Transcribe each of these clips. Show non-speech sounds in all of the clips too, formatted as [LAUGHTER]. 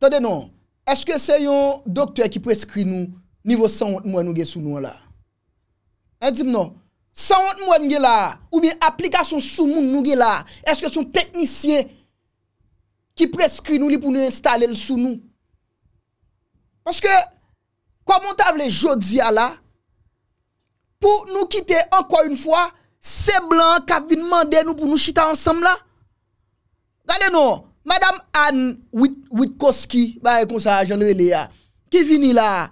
Tade nou, eske se yon doktor ki preskri nou Nivou 100 mwen nou ge sou nou la A e di m nou 100 mwen nou ge la Ou bien aplikasyon sou moun nou ge la Eske son teknisyen Ki preskri nou li pou nou installe l sou nou Maske Kwa moun ta vle Jodzia la Pou nou kite anko yon fwa Se blan ka vi nmanden nou pou nou chita ansam la Tade nou Madame Anne Witkoski, baye konsaja Jean-Louis Léa, ki vini la.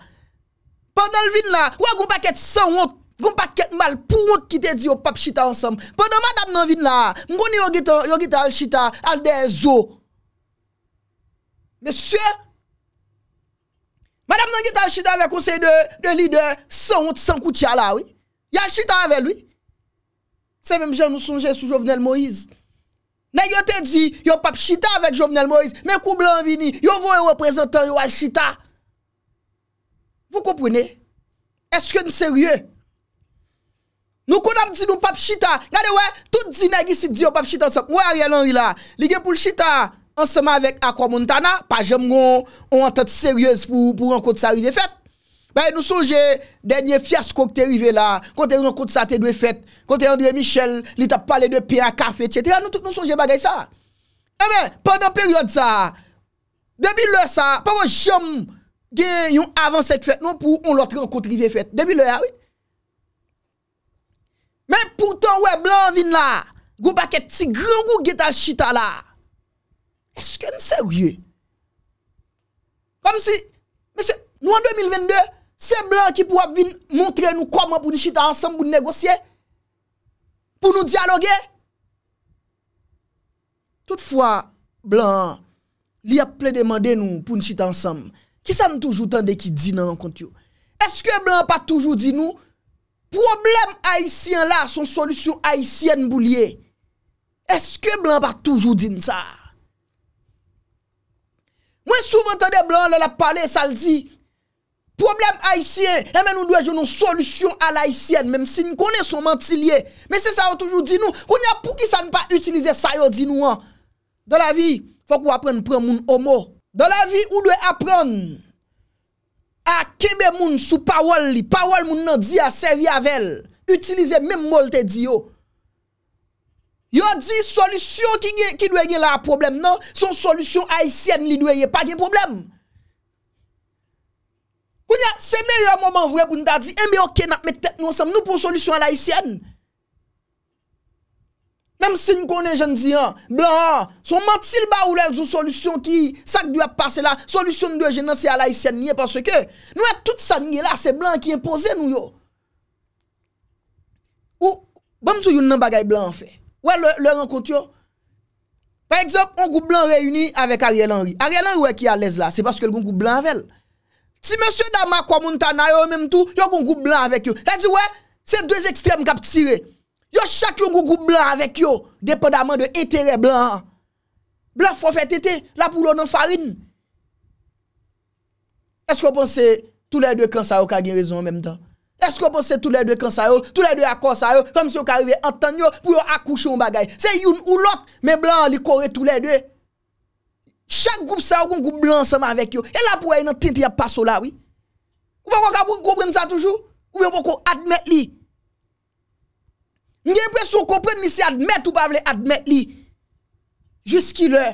Pendan vini la, wè goun pa ket san wot, goun pa ket mal pou wot kite di yo pap chita ansam. Pendan madame nan vini la, mouni yo gita al chita, al den zo. Monsieur! Madame nan gita al chita vè konsey de lider san wot, san koutia la, wè. Ya chita avè lè, wè. Se mèm je nou sonje sou Jovenel Moïse. Nèk yo te di, yo pap chita avèk Jovenel Moïse, mè kou blan vini, yo vou e reprezentan yo al chita. Vou koupoune? Eske n serye? Nou konam di nou pap chita, nade wè, tout di nèk isi di yo pap chita ansèm. Wè a rè lan wè la, li gen pou l chita, ansèm avèk akwa montana, pa jèm gwen ou an tèt seryez pou an kote sa rive fèt. Mwen nou sonje denye fiasko kote rive la, kote rion kote sa te dwe fet, kote André Michel, li ta pale de pi a kafe, tchete, mwen tout nou sonje bagay sa. Mwen, eh pandan peryode sa, debil le sa, pwè jom gen yon avan se kvet, nou pou yon lotre yon kote rive fet, debil le ya, ah oui. Mwen poutan wè blan vin la, goupaket si gran goup geta chita la, eske nse wye? Komme si, mwen 2022, Se blan ki pou ap vin montre nou koman pou nishita ansam pou negosye? Pou nou dialogye? Toutfwa, blan, li ap ple demande nou pou nishita ansam. Ki sa m toujou tan de ki di nan an kont yo? Eske blan pa toujou di nou? Problem haisyen la, son solusyon haisyen bou liye. Eske blan pa toujou di nou sa? Mwen souventan de blan le la pale saldi. Problem haisyen, e eh, men nou dwe joun nou solusyon al haisyen, menm si nou konen son mantilye. Men se sa yo toujou di nou, konye pou ki sa nou pa utilize sa yo di nou an. Dan la vi, fok ou apren pran moun omo. Dan la vi, ou dwe apren akimbe moun sou pawol li. Pawol moun nan di a sevi avel, utilize menm molte di yo. Yo di solusyon ki dwe gen la problem nan, son solusyon haisyen li dwe ye pa gen probleme. Koun ya seme yo a moman vwe pou nda di, e me ok na mè tèp nou ansem, nou pou solusyon a la isyèn. Mèm si nou konen jen di an, blan an, son mantil ba ou lè zon solusyon ki, sak dwe ap pase la solusyon dwe jen anse a la isyèn nye, panse ke nou ap e tout sa nye la, se blan ki impose nou yo. Ou, bèm sou yon nan bagay blan anfe? Ouè e lè renkont yo? Par ekzop, on gou blan reyuni avèk Ariel Henry. Ariel Henry wè e ki alèz la, se paske lè goun gou blan avèl. Si mè sè daman kwa moun tanay yo mèm tou, yo goun goun blan avèk yo. Lè di wè, sè dwèz ekstrem kap tirè. Yo chak yon goun goun blan avèk yo, depèdaman de etere blan an. Blan fò fè tété, la pou lò nan farin. Eskò ponsè, toulè dwe kansayò kagin rezon mèm dan. Eskò ponsè toulè dwe kansayò, toulè dwe akonsayò, kom sè yon karive an tan yo pou yon akouchon bagay. Sè yon ou lòt, mè blan li kore toulè dwe. Chak goup sa yon goup blan seman vek yo. E la pou e yon tente yon pasola, oui? Ou pa wakwa pou yon kompren sa toujou? Ou yon pou kon admet li? Ngen pre sou kompren mi se admet ou pa vle admet li. Juski lè.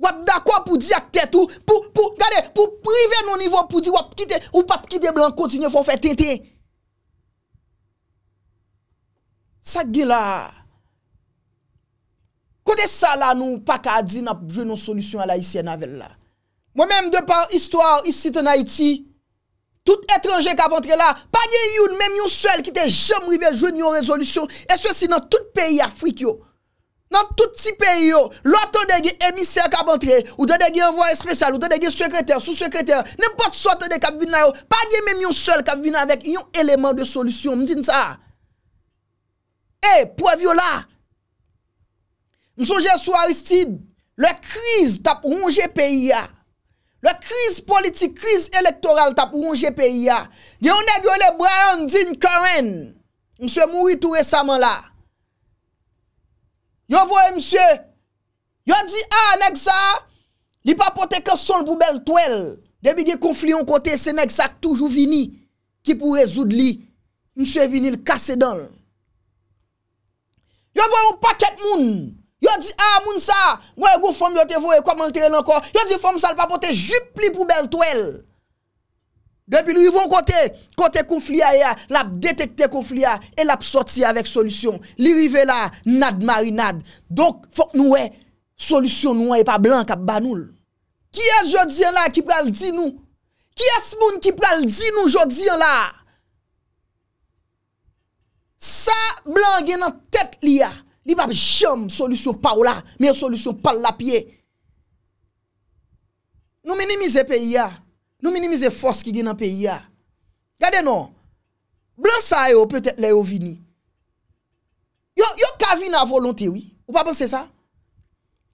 Wap da kwa pou di ak tete ou? Po, po, gade, po prive nou nivou pou di wap kite, ou pa pkite blan konti yon fò fè tente. Sa gil la. Kote sa la nou pak a di na vye nou solusyon a la isye navel la. Mwen menm depan istwa ou isite na iti, tout etranje kap antre la, pagye yon, menm yon sel ki te jem rive jwen yon rezolusyon, e swesi nan tout peyi Afrik yo. Nan tout ti peyi yo, lò tan degye emisè kap antre, ou tan degye envoy espresyal, ou tan degye sekreter, sou sekreter, nepot sote degye kap vinna yo, pagye menm yon sel kap vinna vek, yon eleman de solusyon, mdin sa. E, eh, pou avyo la, Msoje sou Aristide, le kriz tap ronger peyi ya. Le kriz politik, kriz elektoral tap ronger peyi ya. Yon neg yon e brandin karen. Msoye moui tou resaman la. Yon voye msye, yon di a ah, neg sa, li pa pote ke sol pou bel toel. Demi de konflion kote se neg sa k toujou vini, ki pou rezoud li. Msoye vini l kase don. Yon voye yon paket moun, Yo di, a ah, moun sa, mwen go fom yo te vo e komantere lanko, yo di fom sa l pa pote jup li pou bel to el. Depi nou yivon kote, kote konfli e a ya, lap detekte konfli a, el lap soti avek solisyon. Li yive la, nad mari nad. Dok, fok nou e, solisyon nou e pa blan kap banoul. Ki es jodiyan la ki pral di nou? Ki es moun ki pral di nou jodiyan la? Sa blan gen nan tet li ya. Li bab chom solusyon pa ou la, men solusyon pa la piye. Nou minimize peyi ya, nou minimize fos ki genan peyi ya. Gade nou, blan sa yo peyote la yo vini. Yo kavina volonte wii, ou pa bense sa?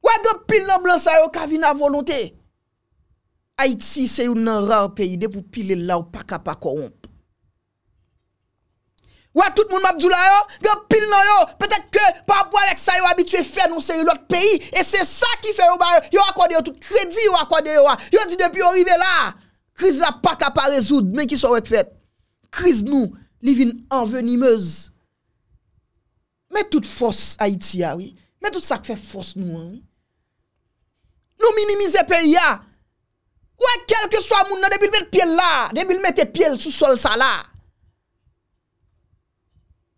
Ou aga e pil nan blan sa yo kavina volonte? Ait si se yon nan rar peyi de pou pile la ou pakapakoron. Ouè, tout moun mabdjou la yo, gen pil nan yo, petèk ke, pa wap wèk sa yo abitue fè, nou seri lòt pèyi, e se sa ki fè yo ba yo, yo akwade non, yo tout kredi, yo akwade yo wa, ah. yo di depi yo rive la, kriz la pa kapa rezoud, men ki sou wèk fèt, kriz nou, livin anvenimez, mè tout fòs Haïtia wè, mè tout sa kfè fòs nou wè, nou minimize pè ya, wè kelke sou a moun nan, debil mette pèl la, debil mette pèl sou sol sa la,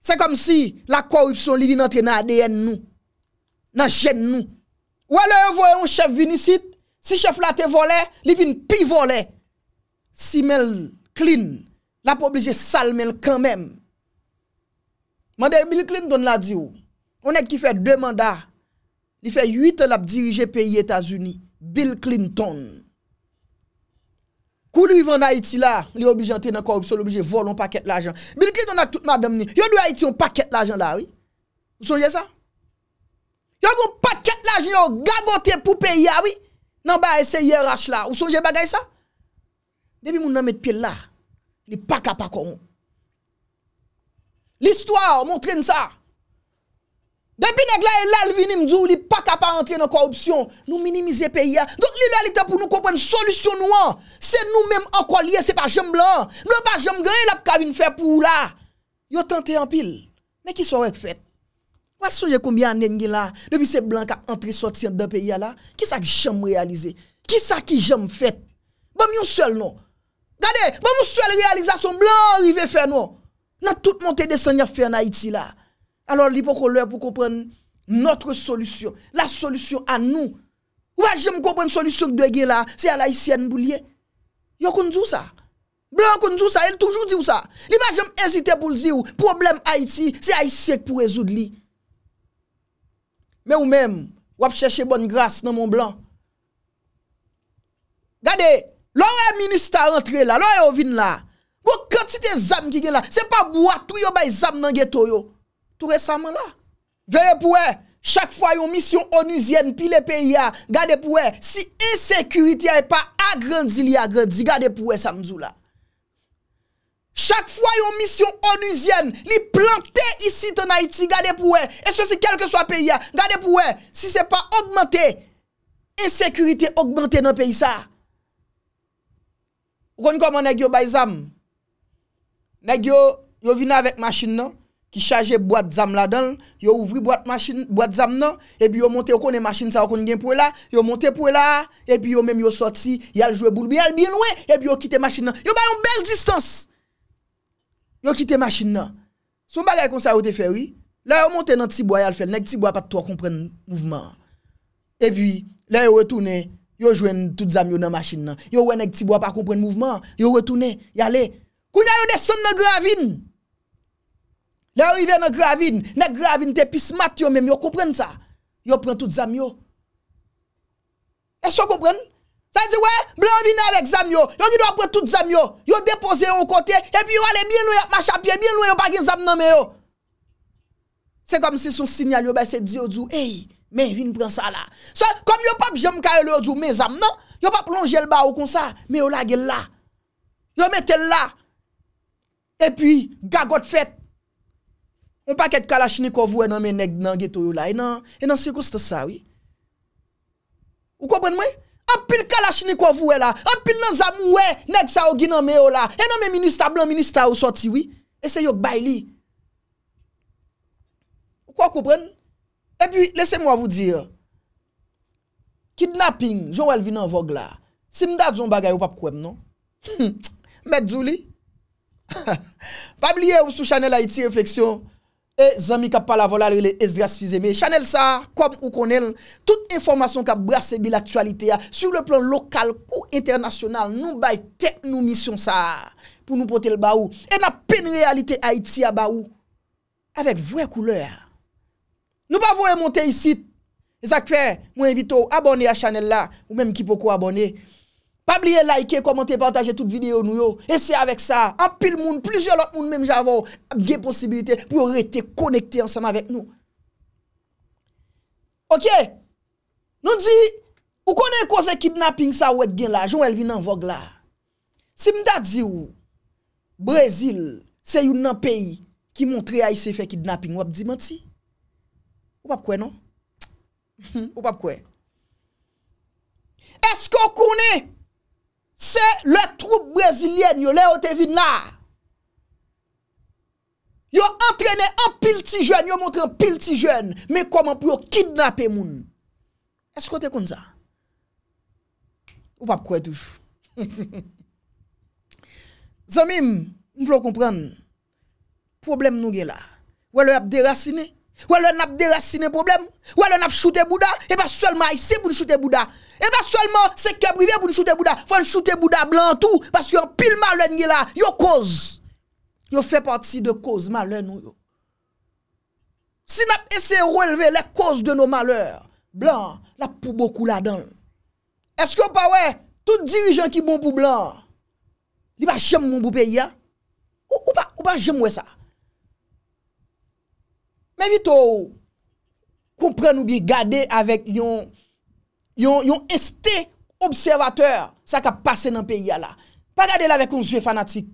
Se kom si la korupsyon li vi nan te nan ADN nou, nan jen nou. Ou alè yon voye yon chef vinisit, si chef la te vole, li vin pi vole. Si Mel Klin, la pou oblije sal Mel kran men. Mande, Bil Klin ton la di ou, mwene ki fe dè manda, li fe 8 lap dirije peyi Etasuni, Bil Klin ton nou. Koulou en Haïti là, li obligé entrer dans corruption, voler un paquet l'argent. Bill Clinton a tout madame ni. Yo a Haïti un paquet l'argent là, oui. Vous songez ça Yo un paquet l'argent yo pou pour payer, ah oui. Non ba essayer RH là. Vous songez bagay ça Depuis mon nan met pied là, li pas capable L'histoire montre ça. Depuis que là, il vient me dire, pas capable d'entrer dans la corruption. Nous minimisons pays. Hein. Donc, il est pour nous comprendre une solution hein. C'est nous-mêmes encore liés, c'est pas jambe blanc. Nous pas jambe gagné, là, pour faire pour là. Yo tenté en pile. Mais qui sont fait? Vous savez combien d'années là, depuis ces blancs qui entré sortir dans le pays là, qui ça qui j'aime réaliser? Qui ça qui j'aime fait? Bon, yon seul non. Regardez, bon, mon seul réalisation blanc arrivé faire non. Dans toute montée de a fait en Haïti là. alor li pou kon lè pou kompren notre solusyon, la solusyon an nou. Ou waj jèm kompren solusyon ki dwe gen la, se alay sien bou liye? Yo kondzou sa? Blan kondzou sa, el toujou di ou sa? Li waj jèm ezite pou l'di ou, problem Haiti, se a yisek pou rezoud li. Me ou mèm, wap chèche bon grasse nan mon blan. Gade, lò yè ministre a rentre la, lò yè ovin la, gò kèti te zam ki gen la, se pa bwa tou yo bay zam nan geto yo. Tou resaman la. Veye pou e, chak fwa yon misyon onusyen, pi le peyi a, gade pou e, si insekurity a e pa agrandzi li agrandzi, gade pou e sanjou la. Chak fwa yon misyon onusyen, li planté isi ton Haiti, gade pou e, e se se kelke so a peyi a, gade pou e, si se pa augmenté, insekurity augmenté nan peyi sa. Rouni koman negyo baizam, negyo yo vina vek masin nan, Ki chaje boat zam la dan Yo ouvri boat zam nan E pi yo monte yo konen masin sa wakon gen pou la Yo monte pou la E pi yo men yo sot si Yal jwe boulbi Yal binwe E pi yo kite masin nan Yo bayon bel distance Yo kite masin nan Sou bagay kon sa yo te feri La yo monte nan tibwa yal fel Nek tibwa pat to a kompren mouvman E pi la yo retoune Yo jwen tout zam yo nan masin nan Yo wè nek tibwa pat kompren mouvman Yo retoune Yale Kounya yo de son nan gravine Ne yo ive nan gravin, ne gravin te pis mat yo men, yo kompren sa, yo pren tout zam yo. E so kompren? Sa yi di we, ble yo vine avek zam yo, yo ki do apren tout zam yo, yo depoze yo ou kote, e pi yo ale bin nou yap ma chapye, bin nou yo bagin zam nan men yo. Se kom si son sinyal yo baise di yo dju, ey, men vin pren sa la. So, kom yo pap jem kare le yo dju, men zam nan, yo pap plonjel ba ou kon sa, men yo lage la. Yo mette la. E pi gagot fet, Ou pa ket kalashini kovwe nan men neg nan geto yo la, enan, enan seko ste sa, oui? Ou kopren mwen? An pil kalashini kovwe la, an pil nan zamwe, neg sa oginan men yo la, enan men ministar, blan ministar ou soti, oui? Ese yo kbay li. Ou kwa kopren? E pi, lese mwa vou dir, kidnapping, joun wel vi nan vogue la, si mda djon bagay non? [TSK] [LAUGHS] ou pap kwen, non? Met djou li. Pa bliye ou sou chanel ha iti refleksyon, E zami ka pala vola le es dras fizeme. Chanel sa, kom ou konen, tout informasyon ka brasebi l'aktualite ya sur le plan lokal ou internasyonal, nou bay tek nou misyon sa pou nou pote l'ba ou. E na pen realite Haiti a ba ou avek vwe kouleur. Nou pa vwe monte isi. Zakfer, e mwen evito abone a Chanel la ou menm ki poko abone. Pa bliye like, komente, partaje tout videyo nou yo. Ese avek sa. A pil moun, plizye lot moun menm javou. A ge posibilite pou rete konekte ansan avek nou. Ok? Nou di, ou konen kose kidnapping sa wet gen la? Joun elvi nan vogue la. Si mda di ou, Brezil se youn nan peyi ki montre a yise fe kidnapping, wap di menti? Ou pap kwe non? [LAUGHS] Ou pap kwe? Eske ou konen Se le troupe brezilienne yo le o te vid na. Yo entrene apil ti jen, yo montre apil ti jen. Me koman pou yo kidnap e moun. Esko te kon za? Ou pa pou kou etouf? [LAUGHS] Zanmim, m vlo kompran, problem nou gen la. Ou alo ap derasine? Ou alen ap derasine problem Ou alen ap choute Bouda E pa solman isi pou choute Bouda E pa solman sekebribe pou choute Bouda Fon choute Bouda blan tout Paske an pil malen nye la Yo koz Yo fe parti de koz malen ou yo Si nap ese releve le koz de nou maler Blan la pou boku la dan Eske bon ou pa we Tout dirijan ki bon pou blan Di pa jem moun pou peyi Ou pa jem we sa Men vitou, kompren nou bi gade avèk yon este observateur sa ka pase nan peyi ya la. Pa gade la vèk konjouye fanatik.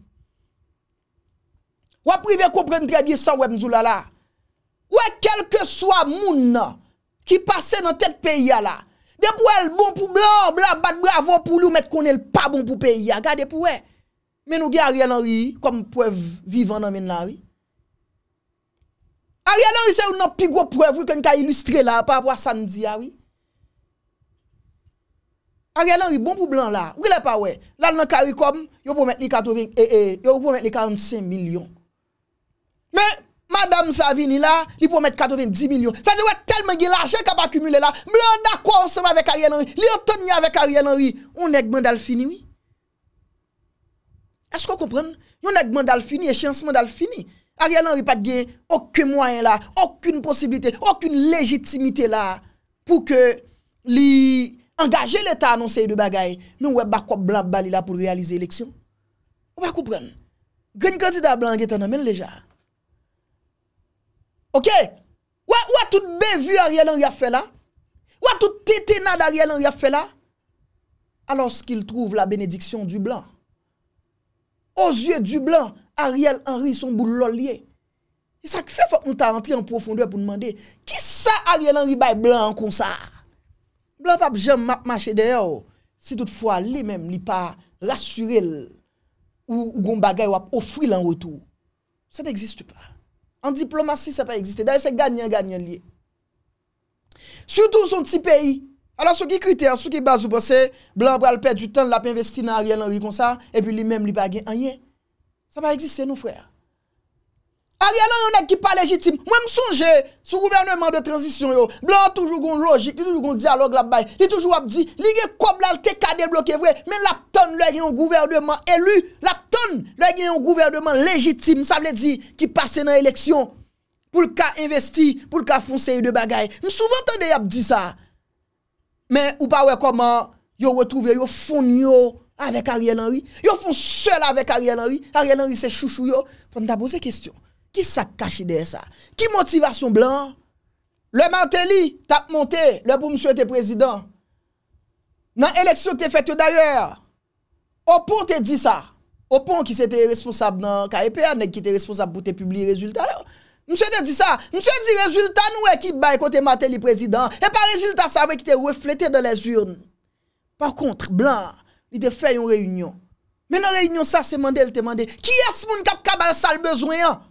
Wè pribe kompren drè bi sa wè mzou la la. Wè kelke swa moun ki pase nan tèt peyi ya la. De pouè l bon pou blan, blan bat bravo pou lou met konel pa bon pou peyi ya. Gade pou wè men nou gare nan wè, kompren vivan nan men nan wè. Ariel Henry se ou nan pi gwo prev wè ki an ka ilustre la pa apwa Sandy a wè. Ariel Henry bon pou blan la, wè le pa wè. La nan karikom, yon pou met li katoven, ee eh, ee, eh, yon pou met li 45 milyon. Me, Madame Savini la, li pou met katoven 10 milyon. Sa di wè tel men gen la, jen ka pa kumule la, blan da kwa anseman wèk Ariel Henry. Li an ton nye wèk Ariel Henry, ou negman dal fini wè. Esko kompren? Yon negman dal fini, eshansman dal fini. Ariel Henry pat gen, Okke mwayen la, Okkune posibilite, Okkune legitimite la, Pou ke li, Angaje l'Etat anonsay de bagay, Non we bakwa blan bali la pou realize eleksyon. Ou bakou pren? Gen kanzi da blan gen tanamen leja. Ok? Ou a tout bevu Ariel Henry a fe la? Ou a tout tete nad Ariel Henry a fe la? Anons ki il trouv la benediksyon du blan. Ozye du blan, Ariel Henry son boulol liye. E sak fe fwa mwen ta rentri an profondewa pou nman de, ki sa Ariel Henry baye blan kon sa? Blan pap jem map mache deyo, si toutfwa li men li pa rassurel ou gon bagay wap ofwil an retou. Sa n'existe pa. An diplomasi sa pa eksiste, daye sa ganyan ganyan liye. Soutou son ti peyi, ala sou ki kriter, sou ki bazou posè, blan pral per du tan la pe investi nan Ariel Henry kon sa, e pi li men li pa gen anyen. Ça va exister, nous, frères. Ariel Henry, on qui pas légitime. Moi, je songe, eh, sous gouvernement de transition, yo, blanc toujours une logique, toujours un dialogue là-bas. Il toujours dit, il y a te débloqué, vrai. Mais la le un gouvernement élu, la tonne, le un gouvernement légitime, ça veut dire, qui passe dans l'élection, pour le cas investi, pour le cas foncer de bagaille. Je souvent entendu, a dit ça. Mais, ou pas, comment, yo retrouvé, yo fond, Avèk Ariel Henry. Yo foun sèl avèk Ariel Henry. Ariel Henry sè chouchou yo. Fèn ta bose kestyon. Ki sa kache dey sa? Ki motivasyon blan? Le mantè li tap monte. Le pou msè e te prezidant. Nan eleksyon te fète yo daryèr. O pon te di sa. O pon ki se te responsab nan. Ka epè anèk ki te responsab pou te publie rezultat yo. Msè te di sa. Msè di rezultat nou ekip eh, bay kote mantè li prezidant. E pa rezultat sa wèk te reflete dan les urn. Par kontre blan. il te fait une réunion. Mais dans la réunion, ça, c'est elle te demandé qui est-ce qui a kabal sale besoin? Hein?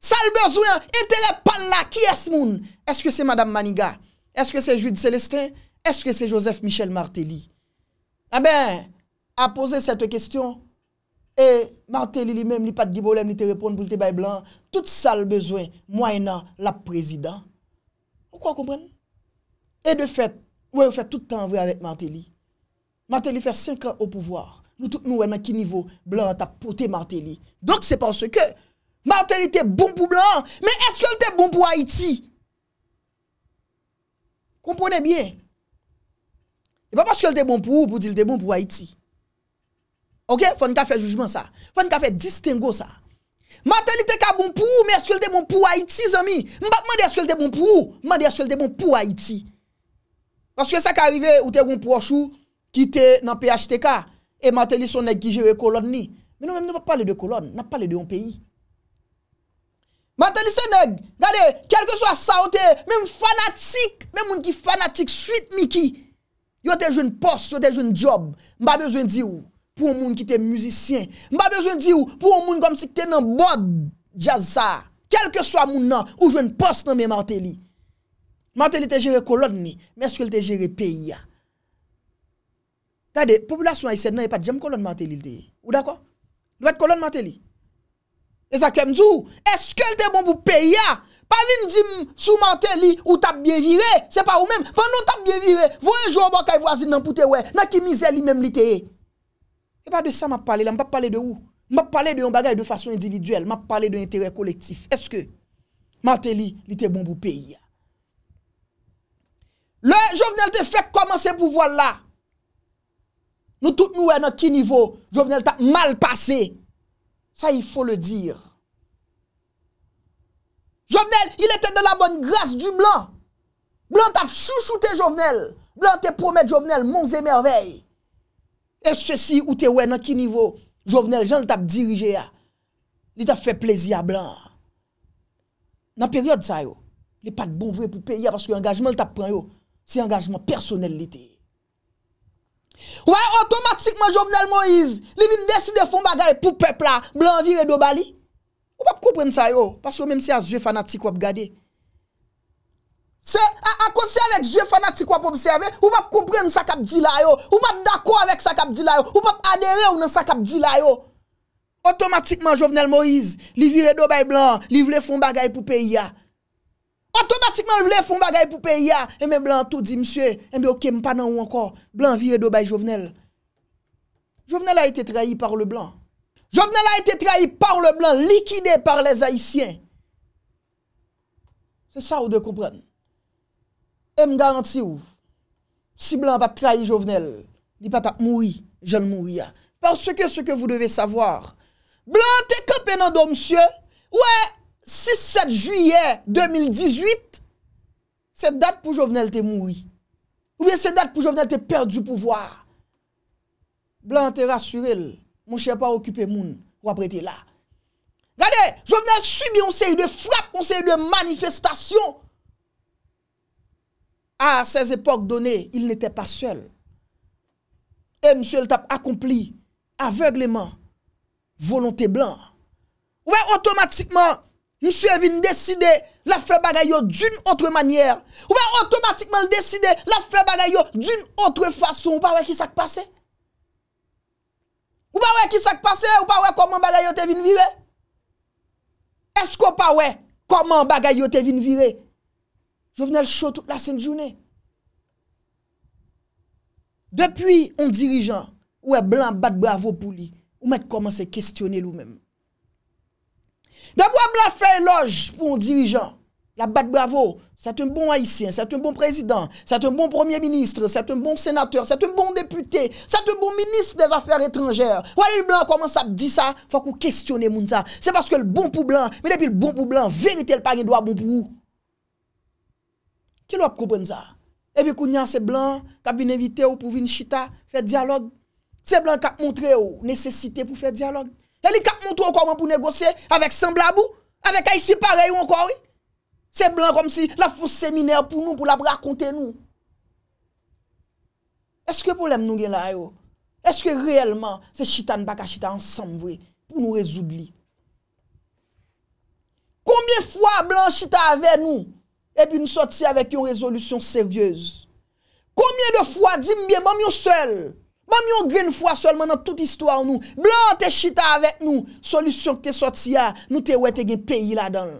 sal besoin, intérêt pas là, qui est-ce moun? Est-ce que c'est Madame Maniga? Est-ce que c'est Jude Célestin? Est-ce que c'est Joseph Michel Martelly? Eh ah bien, à poser cette question, et Martelly lui-même, il pas de problème, il te répond pour le bail blanc. Tout sale besoin, moi a la président. Pourquoi comprendre? Et de fait, vous vous fait tout le temps avec Martelly. Martelly fè 5 an ou pouvoar. Moutouk nou wè nan ki nivou blan tapote Martelly. Donk se panse ke Martelly te bon pou blan. Men eske lte bon pou Haiti. Kompone bien. E pa pa eske lte bon pou ou pou di lte bon pou Haiti. Ok? Fò nika fè jujman sa. Fò nika fè distingo sa. Martelly te ka bon pou ou men eske lte bon pou Haiti zami. Mba mwen de eske lte bon pou ou. Mwen de eske lte bon pou Haiti. Paske sa ka arrive ou te bon pou Oshu. ki te nan PHTK, e mateli son neg ki jere kolon ni. Menon menon pa pale de kolon, nan pale de yon peyi. Mateli se neg, gade, kelke so a sa o te, men m fanatik, men moun ki fanatik, suit mi ki, yo te jwen post, yo te jwen job, mba bezwen di ou, pou moun ki te muzisyen, mba bezwen di ou, pou moun gom si te nan bod, jazza, kelke so a moun nan, ou jwen post nan men mateli. Mateli te jere kolon ni, men skel te jere peyi ya. Gade, populasyon ay sèd nan e pat jèm kolon mante li lte e. Ou dako? Dwa et kolon mante li? E zakem djou? Eske lte bon bou peya? Pazin di sou mante li ou tap bie vire? Se pa ou men? Pan nou tap bie vire? Vou e jò bon kaj vwazin nan pote we? Nan ki mizè li men lite e? E pa de sa m ap pale la? M pa pale de ou? M pa pale de yon bagay de fasyon individuel. M pa pale de yon tere kolektif. Eske mante li lite bon bou peya? Le jòvnel te fèk koman se pou vo la? Nou tout nou wè nan ki nivou, jovenel ta mal passe. Sa yi fò le dir. Jovenel, il etè de la bonne grasse du blan. Blan tap chouchoute jovenel. Blan te promet jovenel, mons et merveil. E se si ou te wè nan ki nivou, jovenel, jan le tap dirije ya. Li ta fè plezi ya, blan. Nan peryode sa yo, li pat bon vre pou peyi ya, paske engajman le tap pran yo, se engajman personel li te yi. Ou baye otomatikman Jovenel Moïse li vin deside fon bagay pou pepla, blan vire do bali. Ou pa pou koupren sa yo, pasko menm se a zwe fanatik wap gade. Se akosye avèk zwe fanatik wap observe, ou pa pou koupren sa kap dila yo, ou pa pou dako avèk sa kap dila yo, ou pa pou adere ou nan sa kap dila yo. Otomatikman Jovenel Moïse li vire do baye blan, li vle fon bagay pou peya. Otomatikman eh ou vle foun bagay pou peyi ya. Eme blan tout di msye. Eme o kem panan ou ankon. Blan vire do bay Jovenel. Jovenel a ite trahi par le blan. Jovenel a ite trahi par le blan. Likide par les haisyen. Se sa ou de kompran. Eme garanti ou. Si blan bat trahi Jovenel. Li pata moui. Jel moui ya. Par seke seke vous devez savoir. Blan te kepe nan do msye. Ou e. 6-7 juye 2018, se dat pou Jovenel te moui. Ouye, se dat pou Jovenel te perde du pouvoar. Blan te rassurel, moun chè pa okupe moun pou aprete la. Gade, Jovenel subi, on se y de fwap, on se y de manifestasyon. A sez epok donè, il netè pa sèl. E msèl tap akompli, avegleman, volontè blan. Ouye, otomatikman, msye vin deside la fe bagayyo d'une otre manyer. Ou pa otomatikman deside la fe bagayyo d'une otre fason. Ou pa wey ki sak pase? Ou pa wey ki sak pase? Ou pa wey koman bagayyo te vin vire? Esko pa wey koman bagayyo te vin vire? Jou vene l chot la sen jounen. Depi un dirijan ou e blan bat bravo pou li, ou men koman se kestyone lou menm. D'abord, Blanc fait éloge pour un dirigeant. La bat bravo, c'est un bon haïtien, c'est un bon président, c'est un bon premier ministre, c'est un bon sénateur, c'est un bon député, c'est un bon ministre des Affaires étrangères. le Blanc commence à dire ça, faut qu'on questionne ça. C'est parce que le bon pour blanc, mais depuis le bon pour blanc, vérité le pas doit bon pour vous. Qui doit comprendre ça? Et puis, a c'est blanc qui a invité ou pour venir chita, faire dialogue. C'est blanc qui a montré nécessité pour faire dialogue. Helikap moutou an kwa mwen pou negose avèk san blabou? Avèk a yisi parey ou an kwa wè? Se blan kom si la fous seminer pou nou pou la raconte nou? Eske poulem nou gen la yo? Eske reyelman se chita n baka chita ansanm wè pou nou rezoubli? Koumyen fwa blan chita avè nou? E pi nou soti avèk yon rezolution seryèz? Koumyen de fwa di mbyen mwam yon sel? Ba mi yon gwen fwa solman nan tout istwa ou nou. Blan te chita avèk nou. Solusyon te sot siya, nou te wè te gen peyi la dan.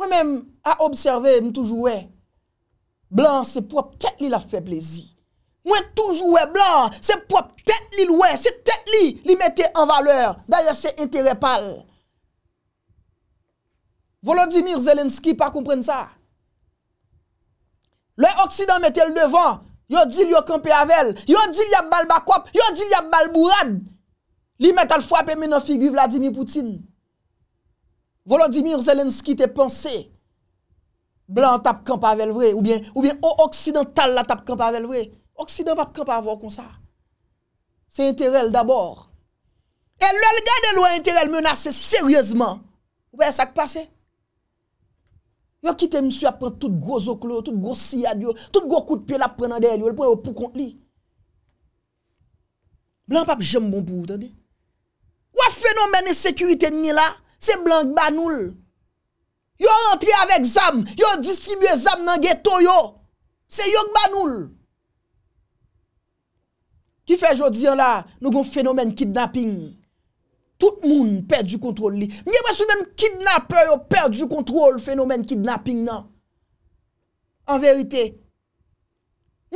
Mwen mèm a observè, mwen toujou wè. Blan se prop tèt li la feblezi. Mwen toujou wè, blan se prop tèt li lwè. Se tèt li li mette an valeur. Daya se intere pal. Volodymyr Zelenski pa kompren sa. Le oksidan mette l devan. Yo di li yo kampe avel, yo di li ap bal bakwap, yo di li ap bal bourad. Li met al fwape menon figri Vladimir Poutine. Volodymyr Zelenski te panse. Blan tap kampe avel vre ou bien ou bien o oksidental la tap kampe avel vre. Oksidental pap kampe avel kon sa. Se interel dabor. El lel gade lwa interel menase seryosman. Ou ben sa kpase? Yo kite msou a pren tout gwo zoklo yo, tout gwo siyad yo, tout gwo kout pe la pren an dey yo, l pou an yo pou kont li. Blan pape jem bon pou, tan dey. Waf fenomen e sekurite ni la, se blan k banoul. Yo entre avèk zam, yo distribye zam nan ghetto yo, se yo k banoul. Ki fe jodi an la, nou gon fenomen kidnapping. Tout moun perdi kontrol li. Nye bas sou mèm kidnapper yo perdi kontrol fenomen kidnapping nan. An verite.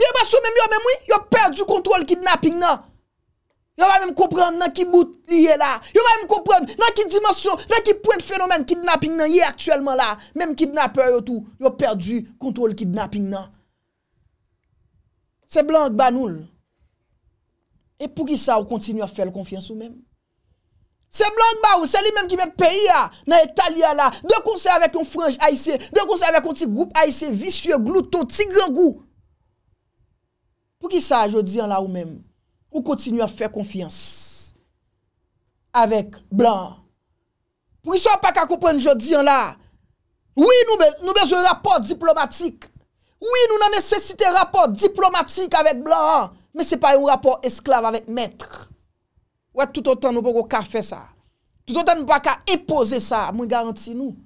Nye bas sou mèm yo mèm wè, yo perdi kontrol kidnapping nan. Yo wè mèm kompran nan ki bout liye la. Yo wè mèm kompran nan ki dimension, nan ki point fenomen kidnapping nan. Ye aktuellement la. Mèm kidnapper yo tou, yo perdi kontrol kidnapping nan. Se blan banoul. E pou ki sa ou kontinu a fèl konfiansou mèm. Se blan gba ou, se li men ki met peyi a, nan etalya la, de kon se avèk yon franj aise, de kon se avèk yon ti group aise, visye, glouton, ti grangou. Pou ki sa, jodi an la ou men, ou kontinu a fè konfians, avèk blan. Pou ki sa, pa ka kompèny jodi an la, ou yi nou bez ou rapor diplomatik, ou yi nou nan nesesite rapor diplomatik avèk blan, me se pa yon rapor esklav avèk mètr. Ouè, tout an tan nou pou kou ka fe sa. Tout an tan nou pou kou ka impose sa, moun garanti nou.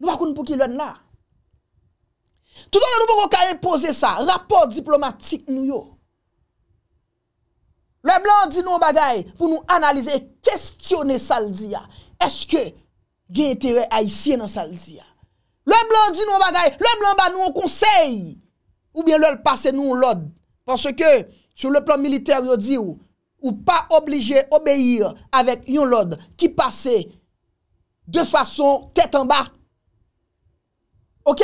Nou wakoun pou ki lè nan. Tout an tan nou pou kou ka impose sa, rapor diplomatik nou yo. Lè blan di nou bagay, pou nou analize, kestyone saldi ya. Eske gen tere aisyen nan saldi ya. Lè blan di nou bagay, lè blan ba nou an konsey, oubyen lè l'pase nou an lod. Panse ke, sou lè plan militer yo di ou, ou pas obligé obéir avec un l'ordre qui passait de façon tête en bas. OK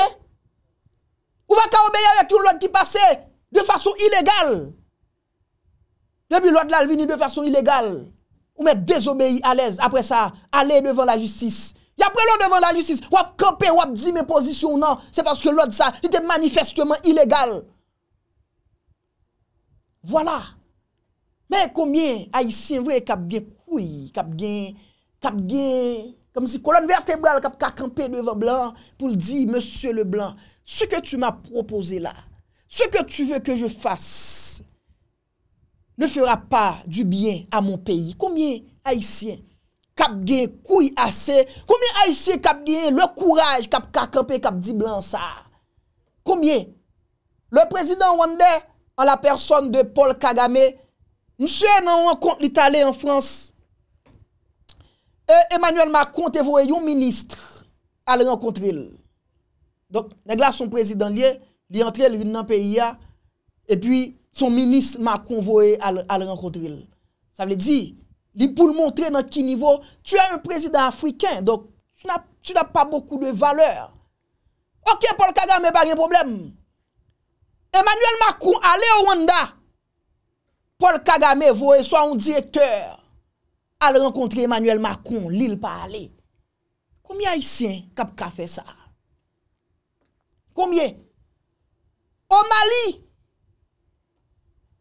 Ou pas obéir avec un l'ordre qui passait de façon illégale. Depuis l'ordre là venu de façon illégale. Ou mettre désobéi à l'aise après ça, aller devant la justice. Y après l'autre devant la justice, ou ap camper, ou ap mes positions non, c'est parce que l'autre, ça, était manifestement illégal. Voilà. Men, koumyen haisyen vwe kap gen kouy, kap gen, kap gen, kom si kolon vertebral kap kakampe devan blan, pou l di, Monsie le blan, se ke tu ma propose la, se ke tu ve ke je fase, ne fera pa du bien a mon peyi. Koumyen haisyen, kap gen kouy ase, koumyen haisyen kap gen le kouy, kap kakampe, kap di blan sa. Koumyen, le prezident Wande, an la person de Paul Kagame, Mse nan renkont li tale en Frans, E Emmanuel Macron te voe yon ministre al renkontri l. Donk, neg la son prezident li, li entre l rin nan periya, e pi son ministre Macron voe al renkontri l. Sa vle di, li pou l montre nan ki nivou, tu yon prezident Afrikan, donk, tu na pa bokou de valeur. Ok, Paul Kagame ba gen problem. Emmanuel Macron ale o Wanda, Paul Kagame vo e swa un direktor al renkontre Emmanuel Macron li l pa ale. Komi a isen kapka fe sa? Komi e? O Mali!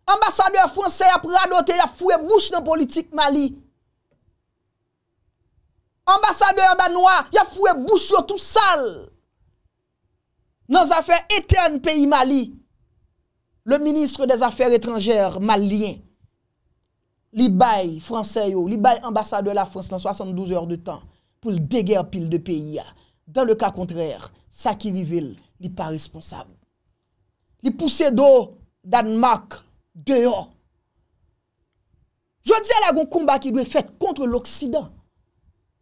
Ambassadeur franse ap radote ya fwe bouch nan politik Mali. Ambassadeur danoua ya fwe bouch yo tou sal. Nan zafen eten peyi Mali. Mali! Le ministre des affaires étrangères, Malien, li baye francais yo, li baye ambassadeur la France lan 72 heures de temps pou l'déguer pile de pays ya. Dans le cas contraire, Sakiri vil li pa responsable. Li poussé do Danmak deyon. Jodi ala goun koumba ki lou e fèt kontre l'Oksidan.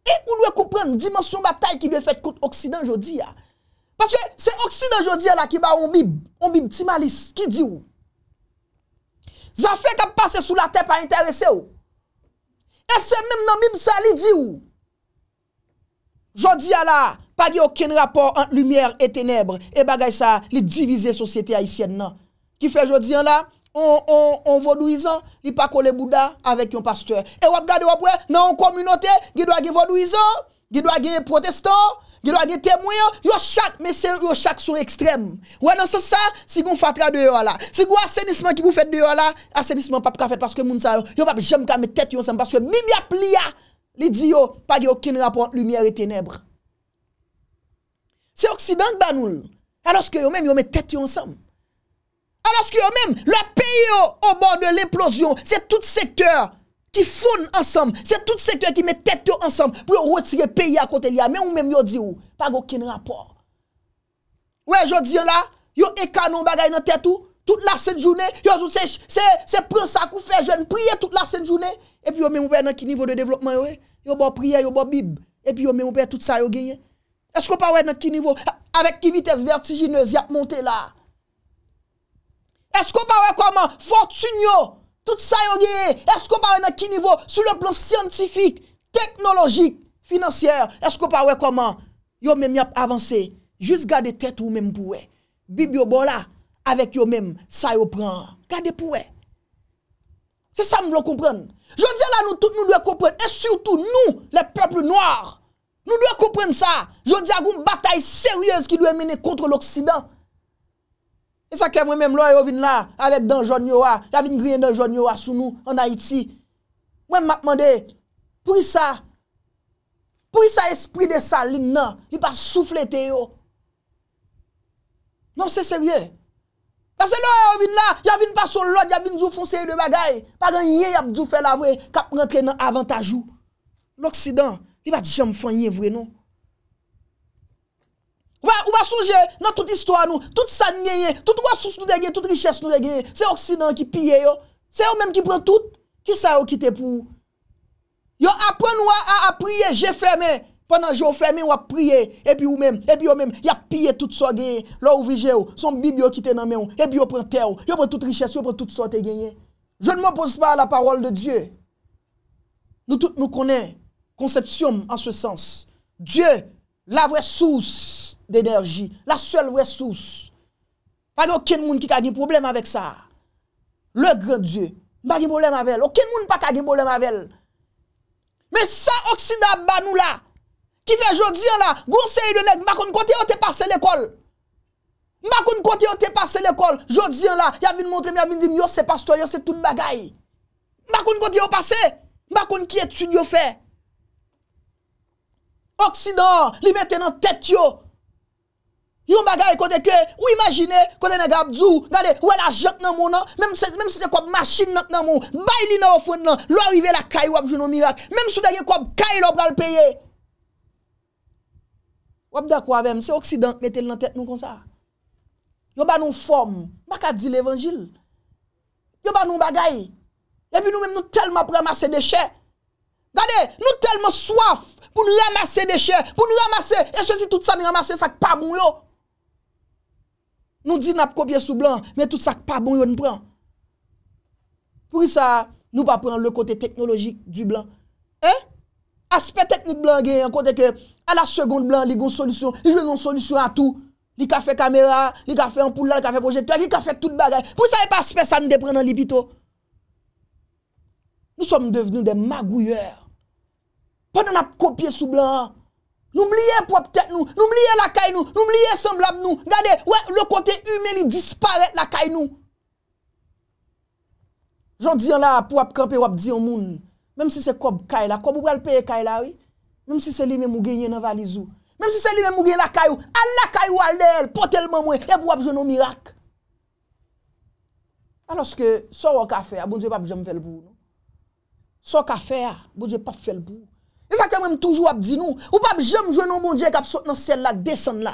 E ou lou e koupren dimensyon batal ki lou e fèt kontre l'Oksidan jodi ya. Paske se oksid an jodi an la ki ba ou mbib, mbib ti malis, ki di ou. Zafek ap pase sou la tep a interese ou. E se mbib nan mbib sa li di ou. Jodi an la, pa ge okin rapor ant lumièr et tenebre, e bagay sa li divize sosyete haisyen nan. Ki fe jodi an la, on vodou izan, li pa kole bouda avèk yon pasteur. E wap gade wap we, nan yon komunote, ge do a ge vodou izan, ge do a ge protestan, il a des témoins, yo chaque mais c'est a chaque son extrême. Ouais non ça, si vous fatra dehors là, si vous assainissement qui vous faites dehors là, assainissement pas fait parce que moun ne yo pas ka mettre tête ensemble parce que Biblia plia, li dit yo pas aucun rapport lumière et ténèbres. C'est occident qui banoul. Alors que yo même yo met tête ensemble. Alors que yo même le pays au bord de l'implosion, c'est tout secteur qui font ensemble. C'est tout secteur qui met tête ensemble pour retirer le pays à côté là. Mais ou même yo dit ou, pas aucun rapport. Ouais, je dis là, yo écanon bagay dans tête ou, toute la sainte journée, yo c'est c'est prendre ça pour faire jeune prier toute la sainte journée et puis yon même ou dans qui niveau de développement yo, yo bon prier, yo bon bible et puis yo même ou tout ça yo gagné. Est-ce qu'on pas dans qui niveau avec qui vitesse vertigineuse y a monté là? Est-ce qu'on pas comment fortune yo Tout sa yo geye, esko pa we nan ki nivou? Sou le plan scientifique, teknologik, financier, esko pa we koman? Yo men mi ap avanse, jist gade tete ou men pou we. Bib yo bon la, avek yo men, sa yo pran. Gade pou we. Se sa moun vlo kompren. Je di la nou tout nou dwe kompren, e surtout nou, le pepl nouar. Nou dwe kompren sa, je di agoun batay seryez ki dwe mene kontre l'Oksidan. Mwen sakè mwen mèm lò yò vin la, avèk danjon yò a, yò vin griyen danjon yò a sou nou an Haiti. Mwen makman de, pou y sa, pou y sa espri de sa lin nan, yò pa souflete yo. Non, se serye. Basè lò yò vin la, yò vin pa sou lod, yò vin djou fonse yò de bagay, pa gen yè yop djou fè la vwe, kap rentre nan avantajou. L'Oksidan, yò va di jèm fwen yè vwe non. Ou ba souje nan tout istwa nou. Tout sa nou genye. Tout ou asous nou degenye. Tout richesse nou degenye. Se ou ksidan ki pye yo. Se ou menm ki pren tout. Ki sa ou kite pou. Yo apren nou a apriye. Je fè men. Pendan je ou fè men ou apriye. E pi ou menm. E pi ou menm. Ya pye tout sa genye. Lo ou vije yo. Son bibi ou kite nan menm. E pi ou pren teyo. Yo pren tout richesse. Yo pren tout sa te genye. Je nou mò pose pa la parol de Dieu. Nou konen. Koncepsyon an sou sens. Dieu. La vwè sous d'enerji, la sèl vwè sous. Pagè ou ken moun ki kage problem avèk sa. Le grand Dieu, bagè problem avèl. Ou ken moun pa kage problem avèl. Mè sa oksida banou la, ki fè jò diyan la, gounse yi de nek, mbakoun kote yo te pase l'ekol. Mbakoun kote yo te pase l'ekol, jò diyan la, yabin montrem, yabin dim, yo se pasto, yo se tout bagay. Mbakoun kote yo pase, mbakoun ki etu yo fè. Oksidan li mette nan tèt yo. Yon bagay koteke, ou imagine, kote ne gabdou, gade, ou el a jant nan moun nan, mèm se se kop machin nan moun, bay li nan ou foun nan, lorive la kay wap joun nou mirak, mèm se de gen kop kay lop ral peye. Wap da kwa vem, se oksidan mette nan tèt nou konsa. Yon ban nou form, baka di l'evangil. Yon ban nou bagay, epi nou mèm nou telman prema se dechet. Gade, nou telman soaf, pou nou y amase deshe, pou nou y amase, e se si tout sa nou y amase sak pa bon yo. Nou di nap kopye sou blan, men tout sak pa bon yo nou pran. Pou y sa nou pa pran le kote teknologik du blan. Eh? Aspe teknik blan gen, kote ke ala segonde blan, li gon solusyon, li genon solusyon a tou, li kafe kamera, li kafe ampoula, li kafe projete, li kafe tout bagay. Pou y sa y pa aspe sa nou depren nan lipito? Nou som devenou de magouyeur. Pat an ap kopye sou blan an. Noumblye pou ap tet nou. Noumblye la kay nou. Noumblye semblab nou. Gade, wè, le kote hume li disparet la kay nou. Jou diyan la, pou ap krampi wap diyan moun. Mèm si se kob kay la, kob ou wèl peye kay la, wè? Mèm si se li mèm mou genye nan valizou. Mèm si se li mèm mou genye la kay ou, al la kay ou al del, pou telman mwen, e pou wap jenon mirak. Anoske, so wak afea, bou dje pap jem felbou. So wak afea, bou dje pap felbou. E sa kèmèm toujou ap di nou, ou pa ap jèm jèm nou mbondje kap sot nan sèl lak desan la,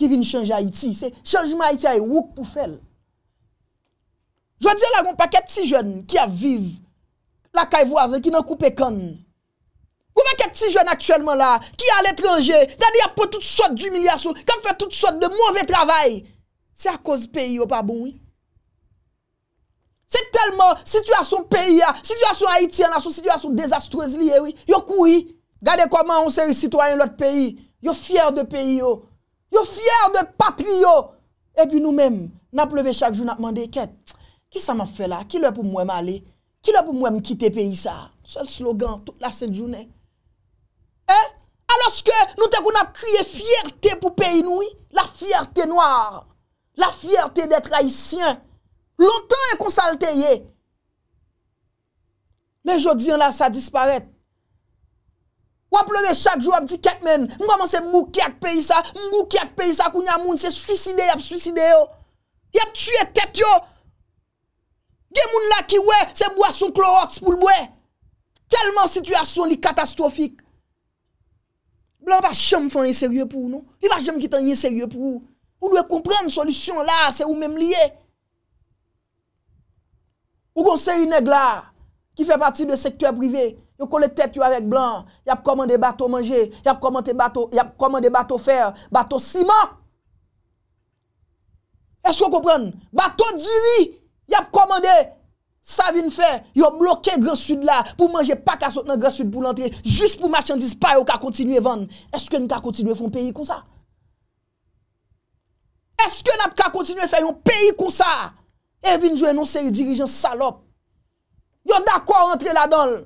ki vin chanj a iti, se, chanjman a iti a e wouk pou fèl. Jwa diyo la, goun pa ket si jèm ki a viv, la kaivwazan ki nan koupe kan, goun pa ket si jèm aktuelman la, ki a l'étranger, gadi a pou tout sot d'humilyasyon, kap fè tout sot de mwove travay, se a koz peyi ou pa bon wè. Se telman situasyon peyi ya, situasyon haitian la, sou situasyon dezastreuse li, ewi. Yo koui, gade koman on seri sitoyen l'ot peyi. Yo fyer de peyi yo. Yo fyer de patri yo. E pi nou men, nan pleve chak joun ap mande, ket, ki sa man fe la? Ki lè pou mwen m'ale? Ki lè pou mwen m'kite peyi sa? Sol slogan, tout la sen jounen. Eh, aloske nou te kou nan kriye fyerte pou peyi nou, la fyerte noar, la fyerte de traisyen, Lontan yè e konsalte yè. Men jodi an la sa disparet. Wap leve chak jou ap di ketmen. Mwaman se bouk yak pey sa. Mwaman se bouk yak pey sa koun ya moun se suicide. Yap suicide yo. Yap tue tet yo. Gen moun la ki we se bwa sou klorox pou lbwe. Telman situasyon li katastrofik. Blan pa chem fwen yè serye pou nou. Li va jem kitan yè serye pou nou. Ou dwe kompren solisyon la se ou men liye. Ou kon se yon neg la, ki fe pati de sektwè privè, yon kon le tèt yon avèk blan, yon komande bato manje, yon komande bato fèr, bato siman. Eske yon komande? Bato diwi, yon komande, sa vin fè, yon blokè Grand Sud la, pou manje pa ka sot nan Grand Sud pou l'antre, jist pou machan dispa yon ka kontinuè vann. Eske yon ka kontinuè fè yon peyi kon sa? Eske yon ka kontinuè fè yon peyi kon sa? Eske yon ka kontinuè fè yon peyi kon sa? E vinjou e nou seri dirijen salop. Yo da kwa entre la donl.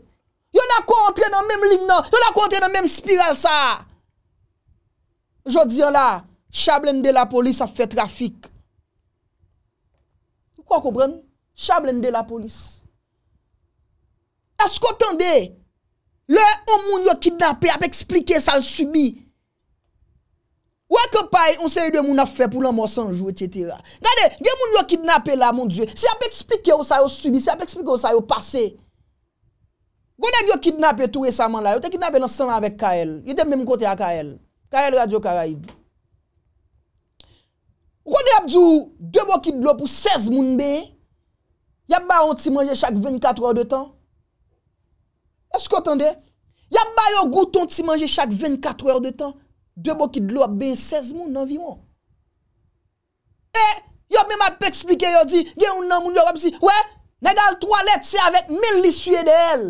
Yo da kwa entre nan menm ling nan. Yo da kwa entre nan menm spiral sa. Yo diyan la. Chablen de la polis a fe trafik. Yo kwa koubran. Chablen de la polis. Asko tende. Le omoun yo kidnapè ap eksplike sa l subi. Ou akopay, on se yu de moun afre pou lò mò sanjou, etc. Nade, gen moun yo kidnapè la, moun diwe. Si ap eksplike ou sa yo subi, si ap eksplike ou sa yo pase. Gwane gen yo kidnapè tou resaman la, yo te kidnapè lò sanjou avèk Kael. Yo de mèm kote a Kael. Kael Radio Karaib. Gwane ap diwou, diwè moun kidnapè pou 16 moun be. Yabba yon ti manje chak 24 hòr de tan. Esk wotande? Yabba yon gouton ti manje chak 24 hòr de tan. Dè bo ki dlo ap bè 16 moun nan vi moun. E, yo mè mè ap eksplike yo di, gen yon nan moun yo ap si, we, negal 3 let se avèk 1000 lisye de el.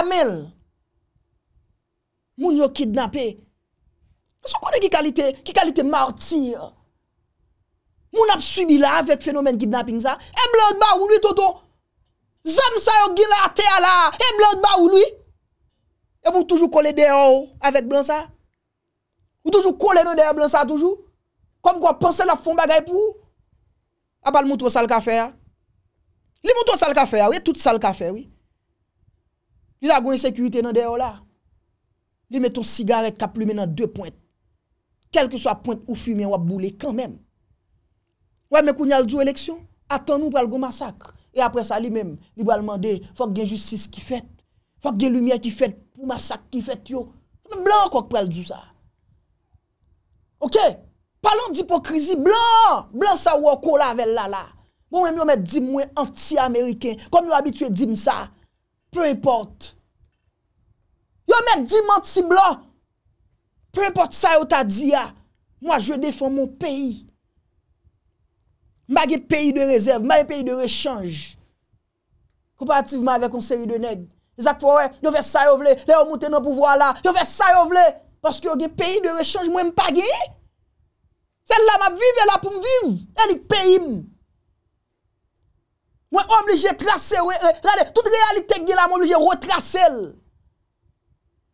Amel. Moun yo kidnapè. Mè sou konè ki kalite, ki kalite martir. Moun ap subi la avèk fenomen kidnapping sa, e bloud ba ou noui toto? Zam sa yo gin la ate ala, e bloud ba ou noui? E pou toujou kole de ou avèk bloud sa? Ou toujou kole nan deye blan sa toujou? Kom kwa pense la fon bagay pou? A pa l moutou sal ka fe ya? Li moutou sal ka fe ya, oui, e tout sal ka fe, oui. Li la gwen sekurite nan deye yo la. Li meton sigaret ka plume nan dey point. Kelke so a point ou fime wap boule, kan men. Wè men kwen nyal djou eleksyon, atan nou pral gwen masak. E apre sa, li men, li pral mande, fok gen justice ki fet, fok gen lumiye ki fet, pou masak ki fet yo. Mwen blan kwa kwen pral djou sa. Ok, palon di pokrizi, blan, blan sa wako la vel la la. Bon, mwen yon met di mwen anti-Ameriken, kom yon habituye di msa. Peu import. Yon met di mwen anti-blan. Peu import sa yon ta di ya. Mwen jwe defon mwen peyi. Mwen ge peyi de rezerv, mwen ge peyi de rechange. Koperativeman ve konseri de neg. Yon ve sa yon vle, lè yon mwote nan pouvwa la. Yon ve sa yon vle, paske yon ge peyi de rechange mwen mpa ge. El la ma vive, el la pou m'vive. El i pey im. Mwen oblije trase we. Eh, toute realite ki la, mwen oblije retrase el.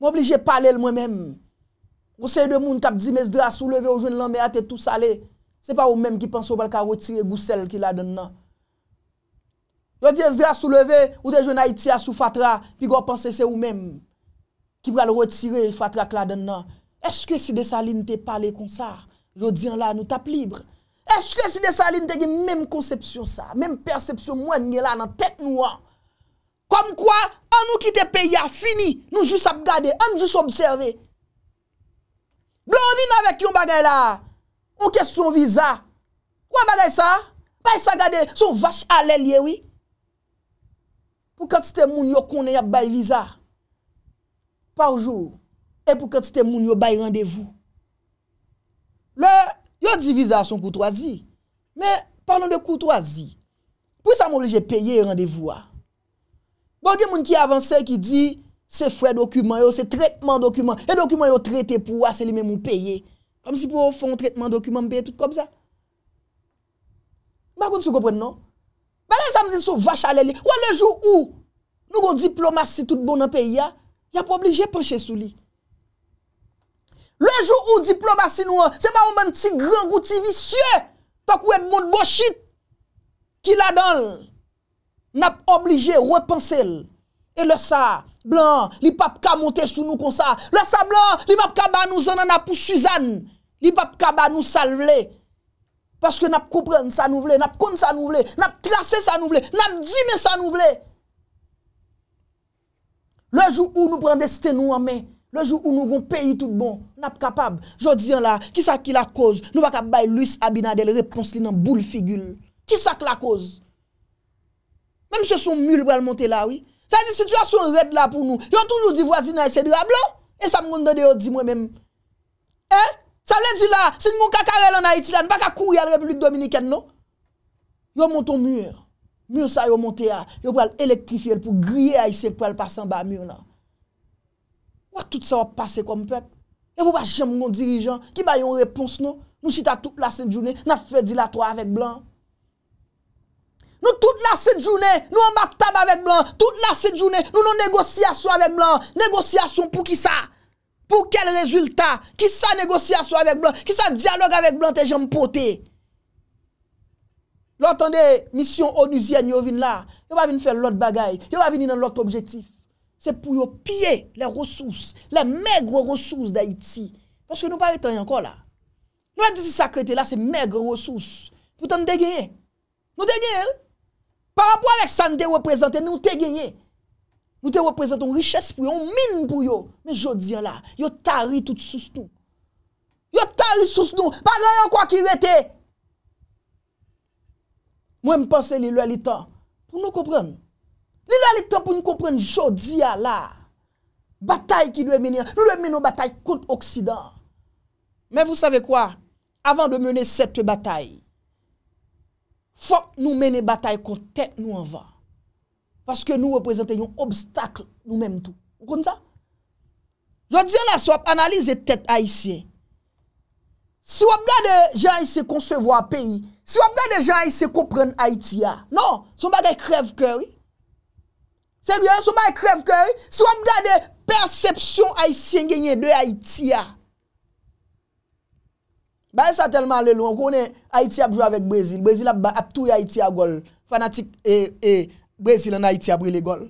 Mwen oblije pale el mwen men. Mwen seye de moun kap di me sdra souleve ou jwen lambe ate tou sale. Se pa ou men ki panso bal ka retire gousel ki la den non. nan. Mwen di sdra souleve, ou te jwen a iti asou fatra pi gwa panse se ou men ki pral retire fatra ki la den nan. Eske si de sale nte pale kon sa? yo diyan la nou tap libre, eske si de sa lin te gen menm konsepsyon sa, menm persepsyon mwen nge la nan tek nou an, kom kwa, an nou kite pe ya, fini, nou jous ap gade, an nou jous observe, blon vin avek yon bagay la, on kes son visa, kwa bagay sa, bay sa gade, son vache alel yewi, pou katite moun yo kone yap bay visa, pa oujou, e pou katite moun yo bay randevou, Le, yo divisa son koutouazi. Bon, non? Me, parlon de koutouazi, pou sa moun lije peye yon randevou a? Bo gen moun ki avanse ki di, se fwe dokumen yo, se tretman dokumen, e dokumen yo trette pou ase li men moun peye. Kam si pou ou fon tretman dokumen mbe tout kop za? Ma kon sou gopren non? Ma kon sa moun lije sou vache ale li, ou an lejou ou? Nou kon diplomasi tout bon nan peye ya, ya pou oblije peche sou li. Lejou ou diplomasi nou an, se pa ou mwen ti gran gouti visye, tok ou et moun boshit, ki la donl, nap oblige repanse l. E losa, blan, li pap ka monte sou nou konsa. Losa blan, li map kaban nou zonan nap ou suzan. Li pap kaban nou sal vle. Paske nap kopren sa nou vle, nap kon sa nou vle, nap klasen sa nou vle, nap di men sa nou vle. Lejou ou nou prende steno an men, Le jou ou nou gon peyi tout bon, nap kapab. Jou diyan la, ki sa ki la koz? Nou baka bay Louis Abinadel reponsli nan boule figul. Ki sa ki la koz? Mem se sou mûl wèl monte la, oui? Sa di situasyon red la pou nou. Yon toujou di voisina ese di wèblon. E sa moun do deyo di mwen menm. Eh? Sa wè di la, sin moun kaka wèl an Aitilane, baka kou yal Republik Dominikèn, nou? Yon monte mûr. Mûr sa yon monte ya. Yon pwèl elektrifye l pou griye a ese pwèl pasan ba mûr la. Wak tout sa wap pase kom pep? E wou ba jem moun dirijan? Ki ba yon repons non? nou? Nou chita tout la set jounen, nan fè dilatwa avèk blan? Nou tout la set jounen, nou an bak tab avèk blan, tout la set jounen, nou nan negosyasyon avèk blan. Negosyasyon pou ki sa? Pou kel rezultat? Ki sa negosyasyon avèk blan? Ki sa dialog avèk blan te jem pote? Lò tonde, misyon onusyen yo vin la, yo va vin fè lòt bagay, yo va vin nan lòt objektif. Se pou yo pye le resous, le megre resous da Iti. Paske nou pa reten yon kon la. Nou a dizi sakrete la se megre resous. Poutan de genye. Nou de genye el. Parapou anek san de represente, nou te genye. Nou te represente yon riches pou yo, yon min pou yo. Men jodzien la, yo tari tout sous tou. Yo tari sous nou, pa genye ankwa ki rete. Mwen mpense li lwa li tan. Poun nou kopren nou. Lè lè lè tèm pou nou kompren Jodya lè. Bataï ki lè menè. Nou lè menè batay kont oksidan. Mè vous savè kwa? Avant de menè sete bataï. Fok nou menè batay kont tèt nou anvan. Paske nou reprezentè yon obstakl nou mèm tou. Ou konn sa? Jodya lè se wap analize tèt Haitien. Se wap gade jan y se konsevwa peyi. Se wap gade jan y se kompren Haitia. Ah, non, se wap gade krev kèwi. Se yon yon sou bay krev kwen, sou ap gade perception Haitien genye de Haitia. Baye sa telman le lon, konen Haitien ap jwa avèk Brazil, Brazil ap touye Haitien a gol, fanatik e, e Brazil an Haitien ap wile gol.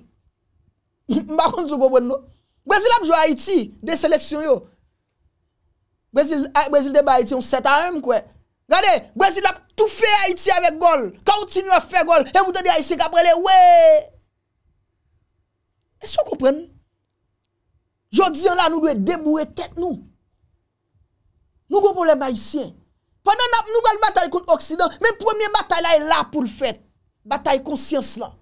[LAUGHS] Mba kon sou bo bon nou? Brazil ap jwa Haiti, de seleksyon yo, Brazil de ba Haiti, yon set a rem kwen. Gade, Brazil ap toufe Haiti avèk gol, koutin yon ap fe gol, evote de Haitien kap wile wey! E sou kompren nou? Jodiyan la nou dwe debou etet nou. Nou kompren le maïsien. Pwè nan nou gwa l batay kont oksidan, men premier batay la e la pou l fèt. Batay konsyans lan.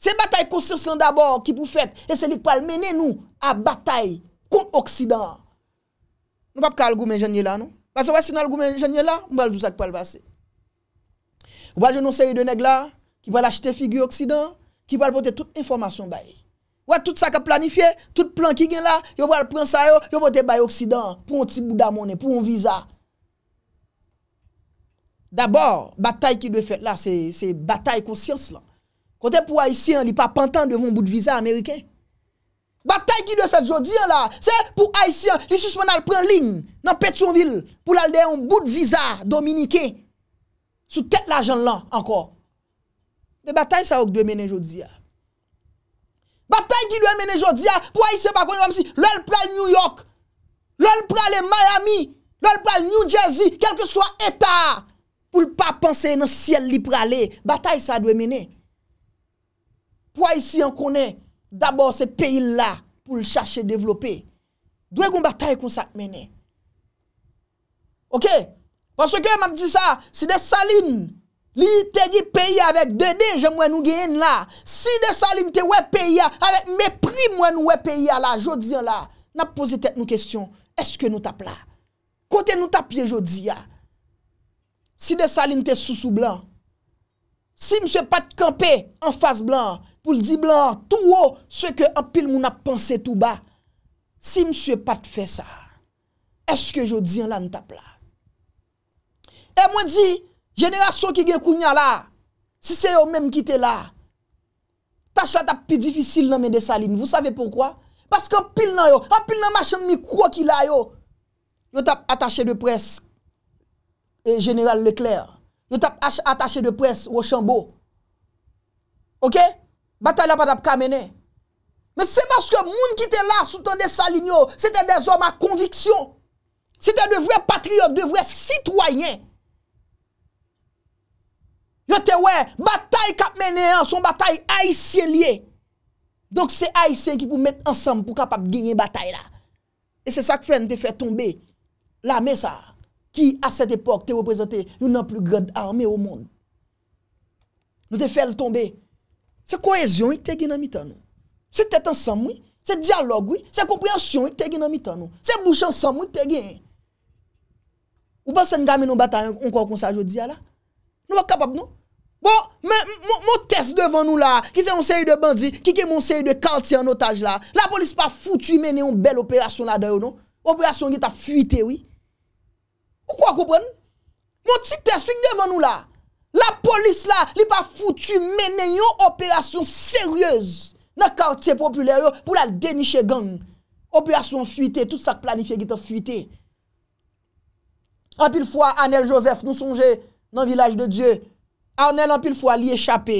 Se batay konsyans lan dabor ki pou fèt, e se li kwa l menen nou a batay kont oksidan. Nou pa pka algou menjenye la nou? Pwè se wè sin algou menjenye la, mwa l dousak pwa l vase. Wwa jenon se yi de neg la, ki wwa l achete figi oksidan, ki wwa l pote tout informasyon baye. Eh. Wè tout sa ka planifiye, tout plan ki gen la, yo wè al pren sa yo, yo wè te baye Occident, pou an ti bouda mounen, pou an viza. D'abord, batay ki dwe fèt la, se batay konsyans la. Kote pou Haitien, li pa pantan devon boud viza Ameriken. Batay ki dwe fèt jodi an la, se pou Haitien, li suspè nan pren lign, nan Petronville, pou laldey an boud viza Dominiken, sou tèt la jan lan, anko. De batay sa yo kde menen jodi an. Bataye ki dwe mene jodi a, pou a yise bako ni wam si lal pral New York, lal pral Miami, lal pral New Jersey, kelke swa etat, pou l pa panse nan siel li prale, bataye sa dwe mene. Pou a yise yon konen, dabo se peyi la pou l chache developpe, dwe kon bataye kon sa mene. Ok, wanswe ke mam di sa, si de saline. Li te gi peye avèk dèdè jè mwen nou gen yon la. Si de salin te wè peye avèk mèpri mwen nou wè peye la. Jodi yon la. Nap pose tèk nou kèstyon. Eske nou tap la? Kote nou tap ye jodi ya? Si de salin te sous sous blan. Si msè pat kampe en fase blan. Poul di blan. Tou ou. Se ke an pil moun ap panse tou ba. Si msè pat fè sa. Eske jodi yon la nou tap la? E mwen di. Si. Generasyon ki gen kounya la, si se yo menm ki te la, tashe atap pi difisil nan men de saline. Vous savez pourquoi? Parce que pile nan yo, pile nan machin mi kouakila yo, yo tap atache de presse. Et General Leclerc, yo tap atache de presse, Rochambeau. Ok? Batal la patap kamene. Mais c'est parce que moun ki te la, sous tant de saline yo, c'était des hommes à conviction. C'était de vrais patriotes, de vrais citoyens. Yo te we, batay kap mene an, son batay aise liye. Donk se aise ki pou met ansam pou kapap genye batay la. E se sa kwen te fe tombe la mesa ki a set epok te represente yon nan plu gade arme yo moun. Nou te fel tombe. Se koezyon yi te genye mitan nou. Se tet ansam woy, se dialog woy, se komprensyon yi te genye mitan nou. Se bouch ansam woy te genye. Ou pan se nga men nou batay an kon kon sa jo diya la? Nou wak kapap nou? Bon, moun test devan nou la, ki se moun seri de bandi, ki se moun seri de karti anotaj la, la polis pa foutu mene yon bel operasyon la dayo, non? Operasyon yon ta fuiti, oui. Ou kwa koupan? Moun ti test wik devan nou la, la polis la, li pa foutu mene yon operasyon seriouz, nan karti popularyo, pou la deniche gang. Operasyon fuiti, tout sa planifiye yon ta fuiti. An pil fwa, Anel Joseph, nou sonje nan vilaj de Diyo, a ou nen an pil fwa li echapè,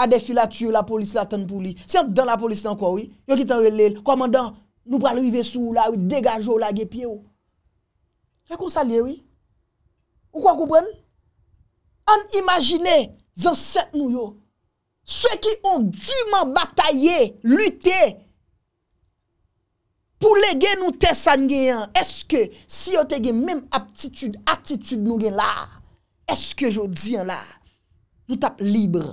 a defi la tiyo, la polis la tan pou li. Se an dan la polis nan kwa wè, yo ki tan wè lèl, komandan, nou pral wè vè sou la, wè degaj wè la gè pye wè. Yon konsa lè wè? Ou kwa koupren? An imagine, zan set nou yo, se ki ou dûman batayè, lütè, pou lè gen nou tesan gen yon, eske, si yo te gen mèm aptitude, aptitude nou gen la, Eske jodi an la, nou tap libre?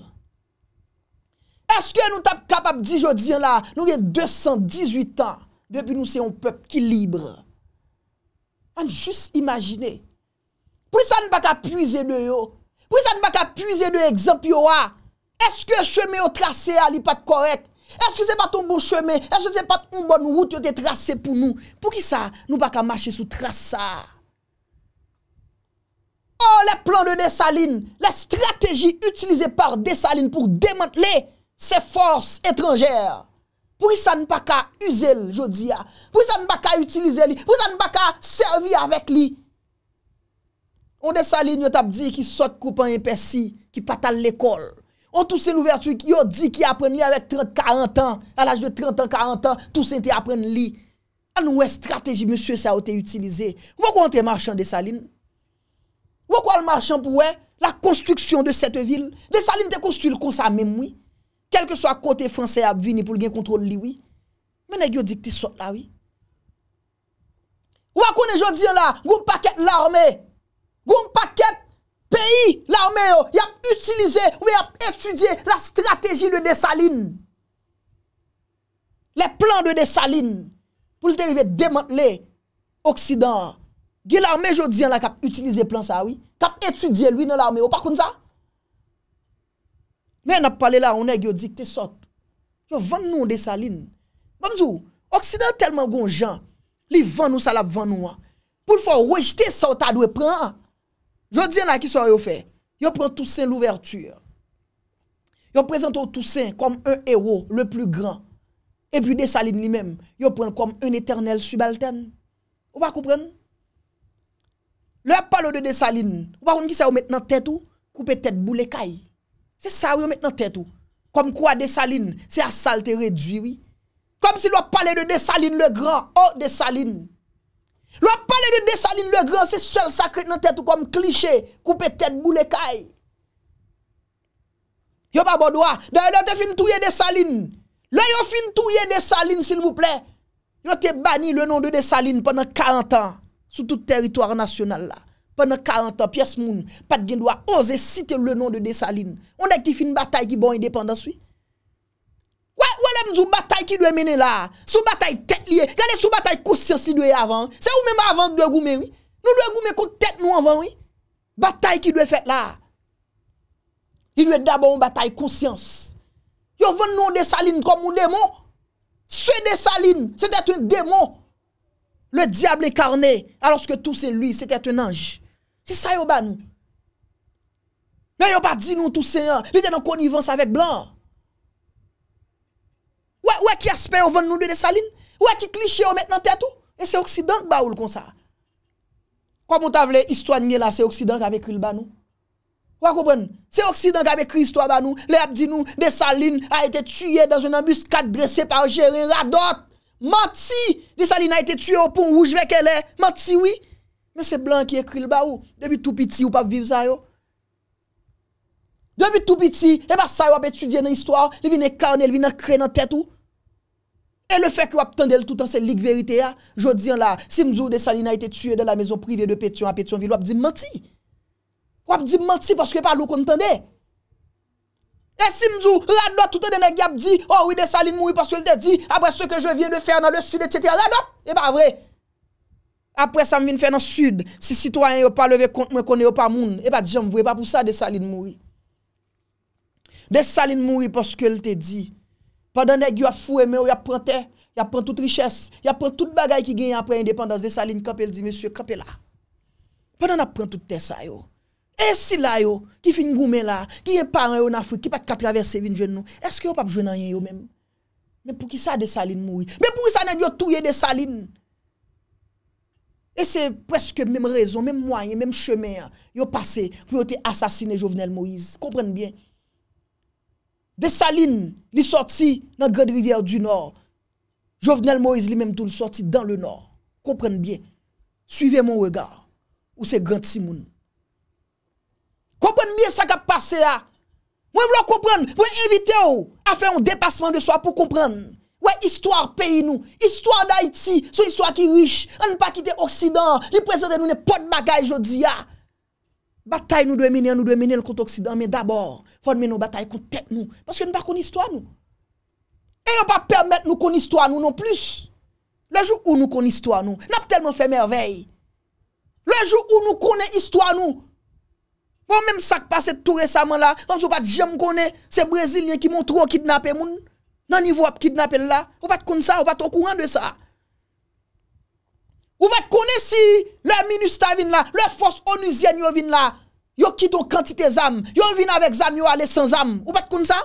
Eske nou tap kapap di jodi an la, nou gen 218 an, depi nou se yon pep ki libre? Man jis imagine, pou yisa nou baka puize de yo, pou yisa nou baka puize de ekzampi yo a, eske cheme yo trase a li pat korek, eske se pat ton bon cheme, eske se pat ton bon wout yo te trase pou nou, pou ki sa nou baka mache sou trasa a? Or oh, le plan de Desaline, le strategi utilize par Desaline pou demant le se force etrangere. Pou y sa n'baka use l, jodi ya. Ah. Pou y sa n'baka utilize li. Pou y sa n'baka servi avek li. On Desaline yo tap di ki sot koupan y pesi, ki patal l'ekol. On tout se nouvertu ki yo di ki apren li avek 30-40 an. A laj de 30-40 an, tout se te apren li. An ouwe strategi, monsye, sa ou te utilize. Pou pou an te marchan Desaline? Wè kwa l machan pou wè, la konstruksyon de sete vil, desaline te konstruy l kon sa mèm wè, kelke so a kote franse ap vini pou l gen kontrol li wè, mè ne gyo dik ti sot la wè. Wè kon e jodi an la, goun paket l armè, goun paket peyi l armè yo, yap utilize ou yap etudye la strategi de desaline. Le plan de desaline, pou l te rive demant le, oksidan, Gè l'armè jò diyan la kap utilize plan sa wè, kap etudye lwè nan l'armè wè, wè pa koun sa? Mè nap pale la, onè gè yo dik te sot, yo vann nou de salin. Banjou, oksidantelman goun jan, li vann nou sa la vann nou a, pou l'fò wè jte sot a dwe pran a. Jò diyan la ki sò yo fè, yo pran Toussaint l'ouverture. Yo prezento Toussaint kom un ero le plu gran. E pi de salin li men, yo pran kom un eternel subalten. Ou pa koupren nou? Lwa pale ou de desaline, wakoun ki se ou met nan tetou, koupe tet bou lekay. Se sa ou yon met nan tetou, kom kwa desaline, se asal te redwiwi. Kom si lwa pale ou de desaline le gran, ou oh, desaline. Lwa pale ou de desaline le gran, se sel sakrit nan tetou, kom kliche, koupe tet bou lekay. Yon pa bodwa, da yon te fin touye desaline. Lwa yon fin touye desaline, sil vouple, yon te bani le non de desaline pwennan 40 an. Soutout teritwar nasyonal la. Panan 40 an, pias moun, pat gen do a oze site le non de desaline. On dek ki fin batay ki bon yi depan dans wii? Wè, wè lem nou batay ki dwe mene la? Sou batay tet liye? Gane sou batay konsyans li dwe yi avan? Se ou mèman avan dwe goume wii? Nou dwe goume kou tet nou avan wii? Batay ki dwe fèt la? Li dwe daba yon batay konsyans. Yo ven non desaline kom moun demon? Se desaline, se dete yon demon? Le diable est carné, alors que tout c'est lui, c'était un ange. C'est ça, yo bah, nous. Mais yo pas bah, dit nous tout Seigneur, il était en connivence avec blanc. Ouais, ouais, qui aspect au vend nous de saline? Ouais, qui cliché au maintenant tête Et c'est Occident qui bah, a comme ça. Comment t'as l'histoire histoire là, c'est Occident qui a écrit le banou? Vous comprenez? C'est Occident qui a écrit l'histoire banou. Les dit nous, salines, a été tué dans un embuscade dressé par Gérin Radot. Menti, salines a été tué au pont rouge avec elle. Menti, oui. Mais c'est Blanc qui écrit le baou. Depuis tout petit, ou pas vivre ça, yo. Depuis tout petit, et pas bah, ça, avez étudié dans l'histoire, il vient incarner, il vient créer dans la tête Et le fait que vous avez tout le temps, c'est ligue vérité, je dis là, si Mdou les a été tué dans la maison privée de Pétion à Pétionville, vous dit menti. Vous dit menti parce que pas l'eau qu'on entendait. E si mdjou, rado a toute dene gyap di, oh oui desaline moui porske l te di, apre se ke je vye de fè nan le sud e tjeti, rado, e pa vre. Apre sa m vin fè nan sud, si sitwanyen yo pa leve kont mwen kone yo pa moun, e pa di jan mvwe pa pou sa desaline moui. Desaline moui porske l te di, padan neg yo a fou e men yo ya pran te, ya pran tout riches, ya pran tout bagay ki gen apre indepandans desaline, kapel di msye, kapela. Padan ap pran tout te sa yo. Et si là, yo, qui fin goumé là, qui est parent en Afrique, qui pas qu'à traverser une jeune nous, est-ce que yo pas jouer rien yo même? Mais pour qui ça de saline mourir? Mais pour qui ça n'a tout de saline? Et c'est presque même raison, même moyen, même chemin, hein, yo passé pour été assassiné Jovenel Moïse. Comprenez bien. De saline, li sorti dans Grande Rivière du Nord. Jovenel Moïse lui-même tout sorti dans le Nord. Comprenez bien. Suivez mon regard. Ou c'est grand Simon Mwen vlo kompren, mwen evite ou A fe yon depasman de swa pou kompren We istwar peyi nou Istwar da iti, sou istwar ki wish An pa kite oksidan Li prezante nou ne pot bagay jodi ya Batay nou dwe mene, nou dwe mene l kont oksidan Men dabor, fon men nou batay kont tek nou Paske nou pa kon istwar nou E yon pa permet nou kon istwar nou non plus Lejou ou nou kon istwar nou Nap telman fe mervey Lejou ou nou kon istwar nou Ou bon, mèm sak pase tout resaman la, ton sou pat jèm konè, se brésilien ki moun trò kidnapè moun, nan nivou ap kidnapè la, ou pat konè sa, ou pat okou rande sa. Ou pat konè si, le minus ta vin la, le fòs onusien yo vin la, yo kiton kantite zam, yo vin avèk zam, yo alè san zam, ou pat konè sa.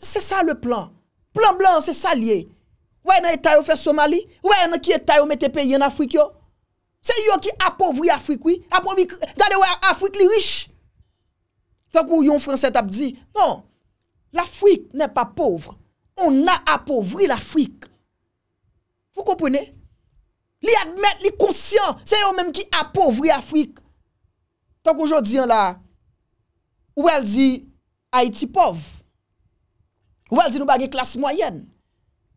Se sa le plan, plan blan se sa liè, wè yè nan etay ou fè Somali, wè yè nan ki etay ou mette pe yè na frik yo, Se yon ki apovri Afrikoui, apovri Afrikoui, gade wè Afrikoui li wish. Tak ou yon fransè tap di, non, l'Afrikoui nè pa povre. On a apovri l'Afrikoui. Fou kompone? Li admèt, li konsyant, se yon mèm ki apovri Afrikoui. Tak oujou diyan la, ou el di Haiti pov. Ou el di nou bagè klas mwayen.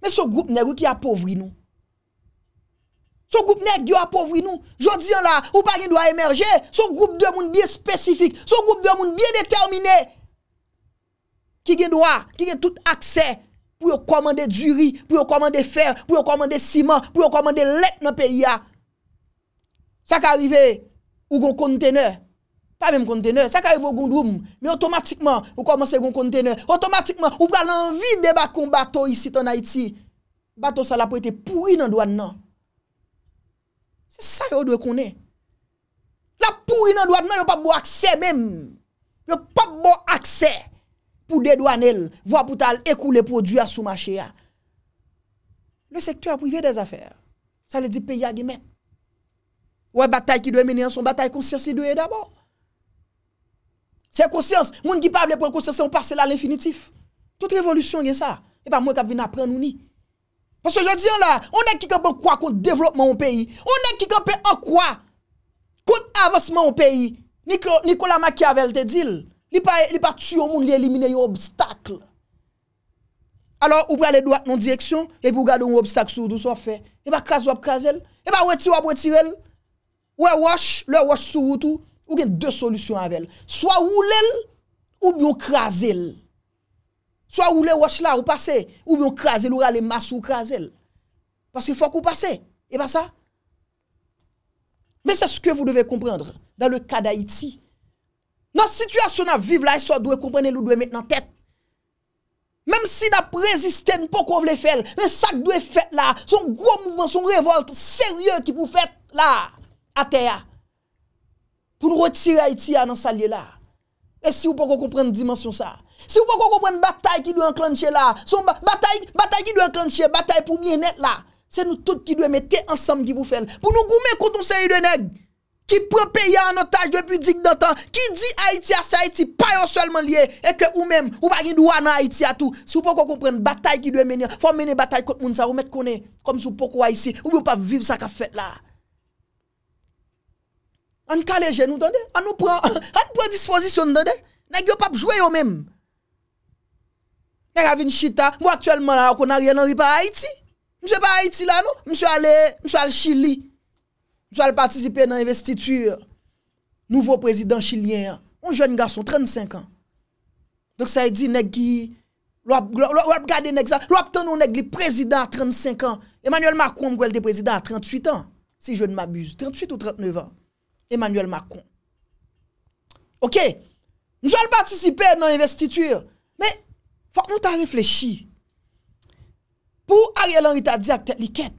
Mè sou group nè wè ki apovri nou. Son goup nek gyo apovri nou, jodi an la, ou pa gen do a emerje, son goup de moun biye spesifik, son goup de moun biye determine, ki gen do a, ki gen tout akse, pou yo komande djuri, pou yo komande fer, pou yo komande siman, pou yo komande let nan peya. Sa ka arrive ou gon konteneur, pa mem konteneur, sa ka arrive ou gondoum, me otomatikman ou komanse gon konteneur, otomatikman ou pral anvi de bakon bato isi tan Haiti. Bato sa la pou ete pouri nan do an nan. Se sa yo dwe konen. La pou yon an do ad nan yon pap bo akse menm. Yon pap bo akse pou dedo an el. Vwa pou tal ekou le poudu ya sou machi ya. Le sektou aprive de zafere. Sa le di pe ya gime. Ou e batay ki dwe menen son batay konsyansi dwe dabo. Se konsyansi, moun ki pable pou konsyansi an pase la l'infinitif. Tout revolution gen sa. E pa moun kap vin apren nou ni. Paswè jò diyon la, onè ki kapè kwa kont devlopman ou peyi, onè ki kapè an kwa kont avosman ou peyi, Nikola Machiavel te dil, li pa tsu yon moun li elimine yon obstakl. Alors ou prele doat nan direksyon, epi ou gade yon obstakl sou ou dou so fe, e ba kras wap kras el, e ba weti wap weti el, ou e wash, le wash sou ou tou, ou gen de solusyon an vel. So a ou lel, ou bi yo kras el. So a ou le wach la ou pase, ou moun krasel, ou a le mas ou krasel. Paske fok ou pase, e pa sa. Men se se ke vou dewe komprendre, dan le kada Itzi. Nan situasyon a vive la, e so a dwe komprendre lou dwe met nan tet. Mem si na preziste, nou pa kon vle fel, men sak dwe fet la, son gro mouvment, son revolt serye ki pou fet la, a teya, pou nou retire Itzi a nan salye la. E si ou pou kon komprenn dimensyon sa, si ou pou kon komprenn batay ki dwe anklanchye la, batay pou mwen net la, se nou tout ki dwe mwen te ansam ki pou fel. Pou nou goumen konton se yi dwe neg, ki prepe ya anotaj repudik dan tan, ki di Haiti a sa Haiti, pa yon sol man liye, e ke ou men, ou bagin dwe wana Haiti a tou. Si ou pou kon komprenn batay ki dwe mwen net, fò mwen net batay kote moun sa, ou mwen konen, kom si ou pou kwa yisi, ou mwen pa viv sa ka fet la. On cale genou, attendez. On nous prend, [LAUGHS] on prend disposition, attendez. Nèg yo pas jouer yo même. Nèg une chita, moi actuellement là, on Ariel Henry pas Haïti. Monsieur pas Haïti là non, monsieur allé, monsieur allé Chili. Monsieur allé participer à l'investiture. nouveau président chilien, un jeune garçon 35 ans. Donc ça dit nèg qui l'op garder nèg ça, l'op tendre nèg président à 35 ans. Emmanuel Macron était président à 38 ans, si je ne m'abuse, 38 ou 39 ans. Emmanuel Macron Ok, nou chal patisipe nan investitur Me, fwa kon ta reflechi Pou Ariel Henry ta di ap ten li ken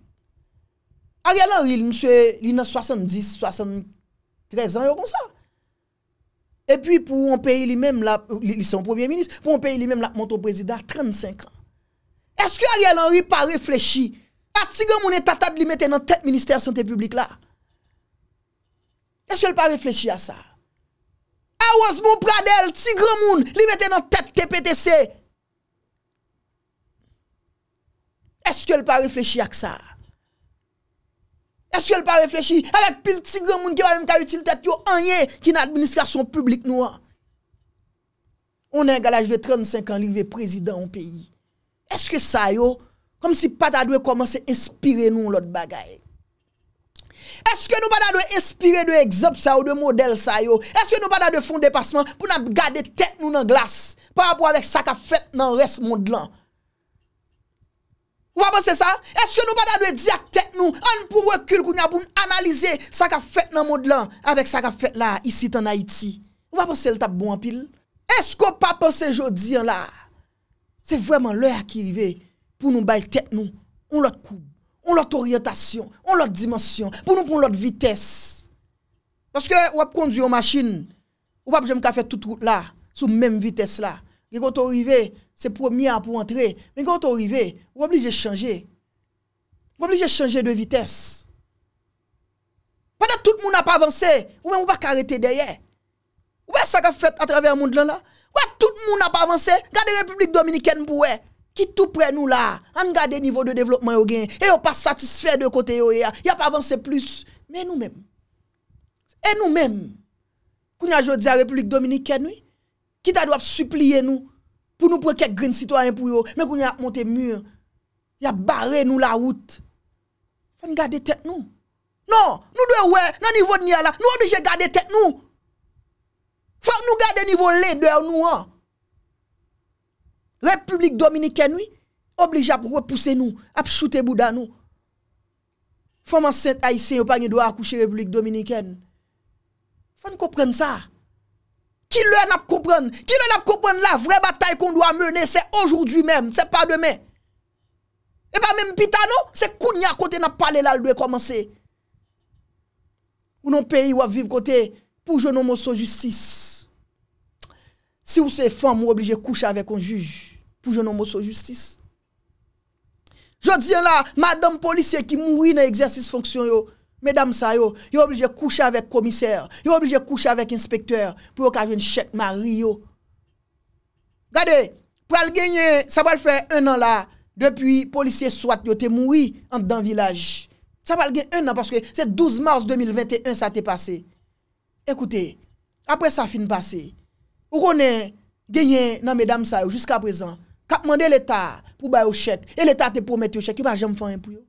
Ariel Henry, nou chwe lina 70, 73 an yo kon sa E pi pou an peyi li men la, li son premier ministre Pou an peyi li men la, monto prezident 35 an Eske Ariel Henry pa reflechi Pati ah, gen moun etatat li mette nan ten minister sante publik la Eske l pa reflechi a sa? A ah, waz moun pradel, tigre moun, li mette nan tet TPTC. Eske l pa reflechi a ksa? Eske l pa reflechi? Awek pil tigre moun ki wane mka yotil tet yo anye ki nan administrasyon publik nou an. Onen galaj ve 35 an li ve prezident ou peyi. Eske sa yo? Kom si pata dwe komanse inspire nou lot bagay. Eske nou pa da dwe espire dwe egzop sa ou dwe model sa yo? Eske nou pa da dwe fon depasman pou nan gade tet nou nan glas? Par apou avèk sa ka fèt nan res mond lan? Ou pa pense sa? Eske nou pa da dwe di ak tet nou an pou rekyl kou nyan pou nan analize sa ka fèt nan mond lan? Avèk sa ka fèt la isi tan Haiti? Ou pa pense l tap bon apil? Eske ou pa pense jodi an la? Se vwèman lèr ki rive pou nou bay tet nou? Ou lèr kou? on l'autre orientation, on l'autre dimension, pour nous prendre l'autre vitesse. Parce que on conduit une machine, Ou pas jamais faire toute route là, sous même vitesse là. quand on arrive, c'est premier pour entrer. Mais quand on arrive, on obligé de changer. êtes obligé de changer de vitesse. Pendant tout le monde n'a pas avancé, ou même on pas arrêter derrière. Ou pas ça a fait à travers le monde là. Ou tout le monde n'a pas avancé. Regardez la République dominicaine pour ki tou pre nou la, an gade nivou de devlopman yo gen, e yo pa satisfè de kote yo e ya, ya pa avanse plus, men nou men, e nou men, kou nye a jodze a Republik Dominikè nou, ki ta dwa p supliye nou, pou nou pre kek grin sitwanyen pou yo, men kou nye ap monte mûr, ya bare nou la wout, fèn gade tèk nou, nou, nou dwe wè, nan nivou niya la, nou an dije gade tèk nou, fèn nou gade nivou lè dèr nou an, Republik Dominiken oui Oblija pou repouse nou Ape choute bouda nou Fwa man sent aise yo pa nye do akouche Republik Dominiken Fwa n kopren sa Ki lwen ap kopren Ki lwen ap kopren la vre batay kon do amene Se aujourdwi men Se pa demen E pa men pitano se koun ya kote na pale la lwe komanse Ou non peyi wap viv kote Pou jenon moso justis Si ou se fom, ou oblije kouche avek on juj, pou jounon mou sou justice. Jodi yon la, madame polisye ki moui nan egzersis fonksyon yo, medam sa yo, yo oblije kouche avek komiser, yo oblije kouche avek inspektor, pou yo kavye yon chek mari yo. Gade, pou al genye, sa bal fè un an la, depi polisye swat yo te moui an dan vilaj. Sa bal genye un an, paske se 12 mars 2021 sa te pase. Ekoute, apre sa fin pase, Ou connaît gagné dans mesdames ça jusqu'à présent. Qu'a demandé l'état pour bailler chèque et l'état te promet au chèque, il va jamais faire un pour yo.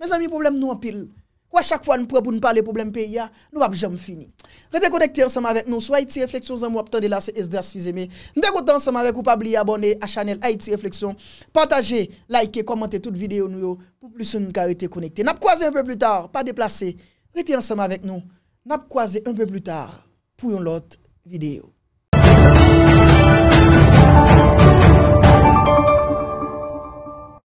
Mes amis, problème nous en pile. Quoi chaque fois nous prenons pour nous parler problème pays nous pas jamais fini. Restez connectés ensemble avec nous sur Haïti Réflexion en la attendez là c'est Esdras Nous content ensemble avec vous pas oublier abonner à channel Haïti Réflexion, Partagez, likez, commentez toute vidéo vidéos. pour plus nous rester connectés. N'a croiser un peu plus tard, pas déplacer. Restez ensemble avec nous. N'a croiser un peu plus tard pour une autre vidéo.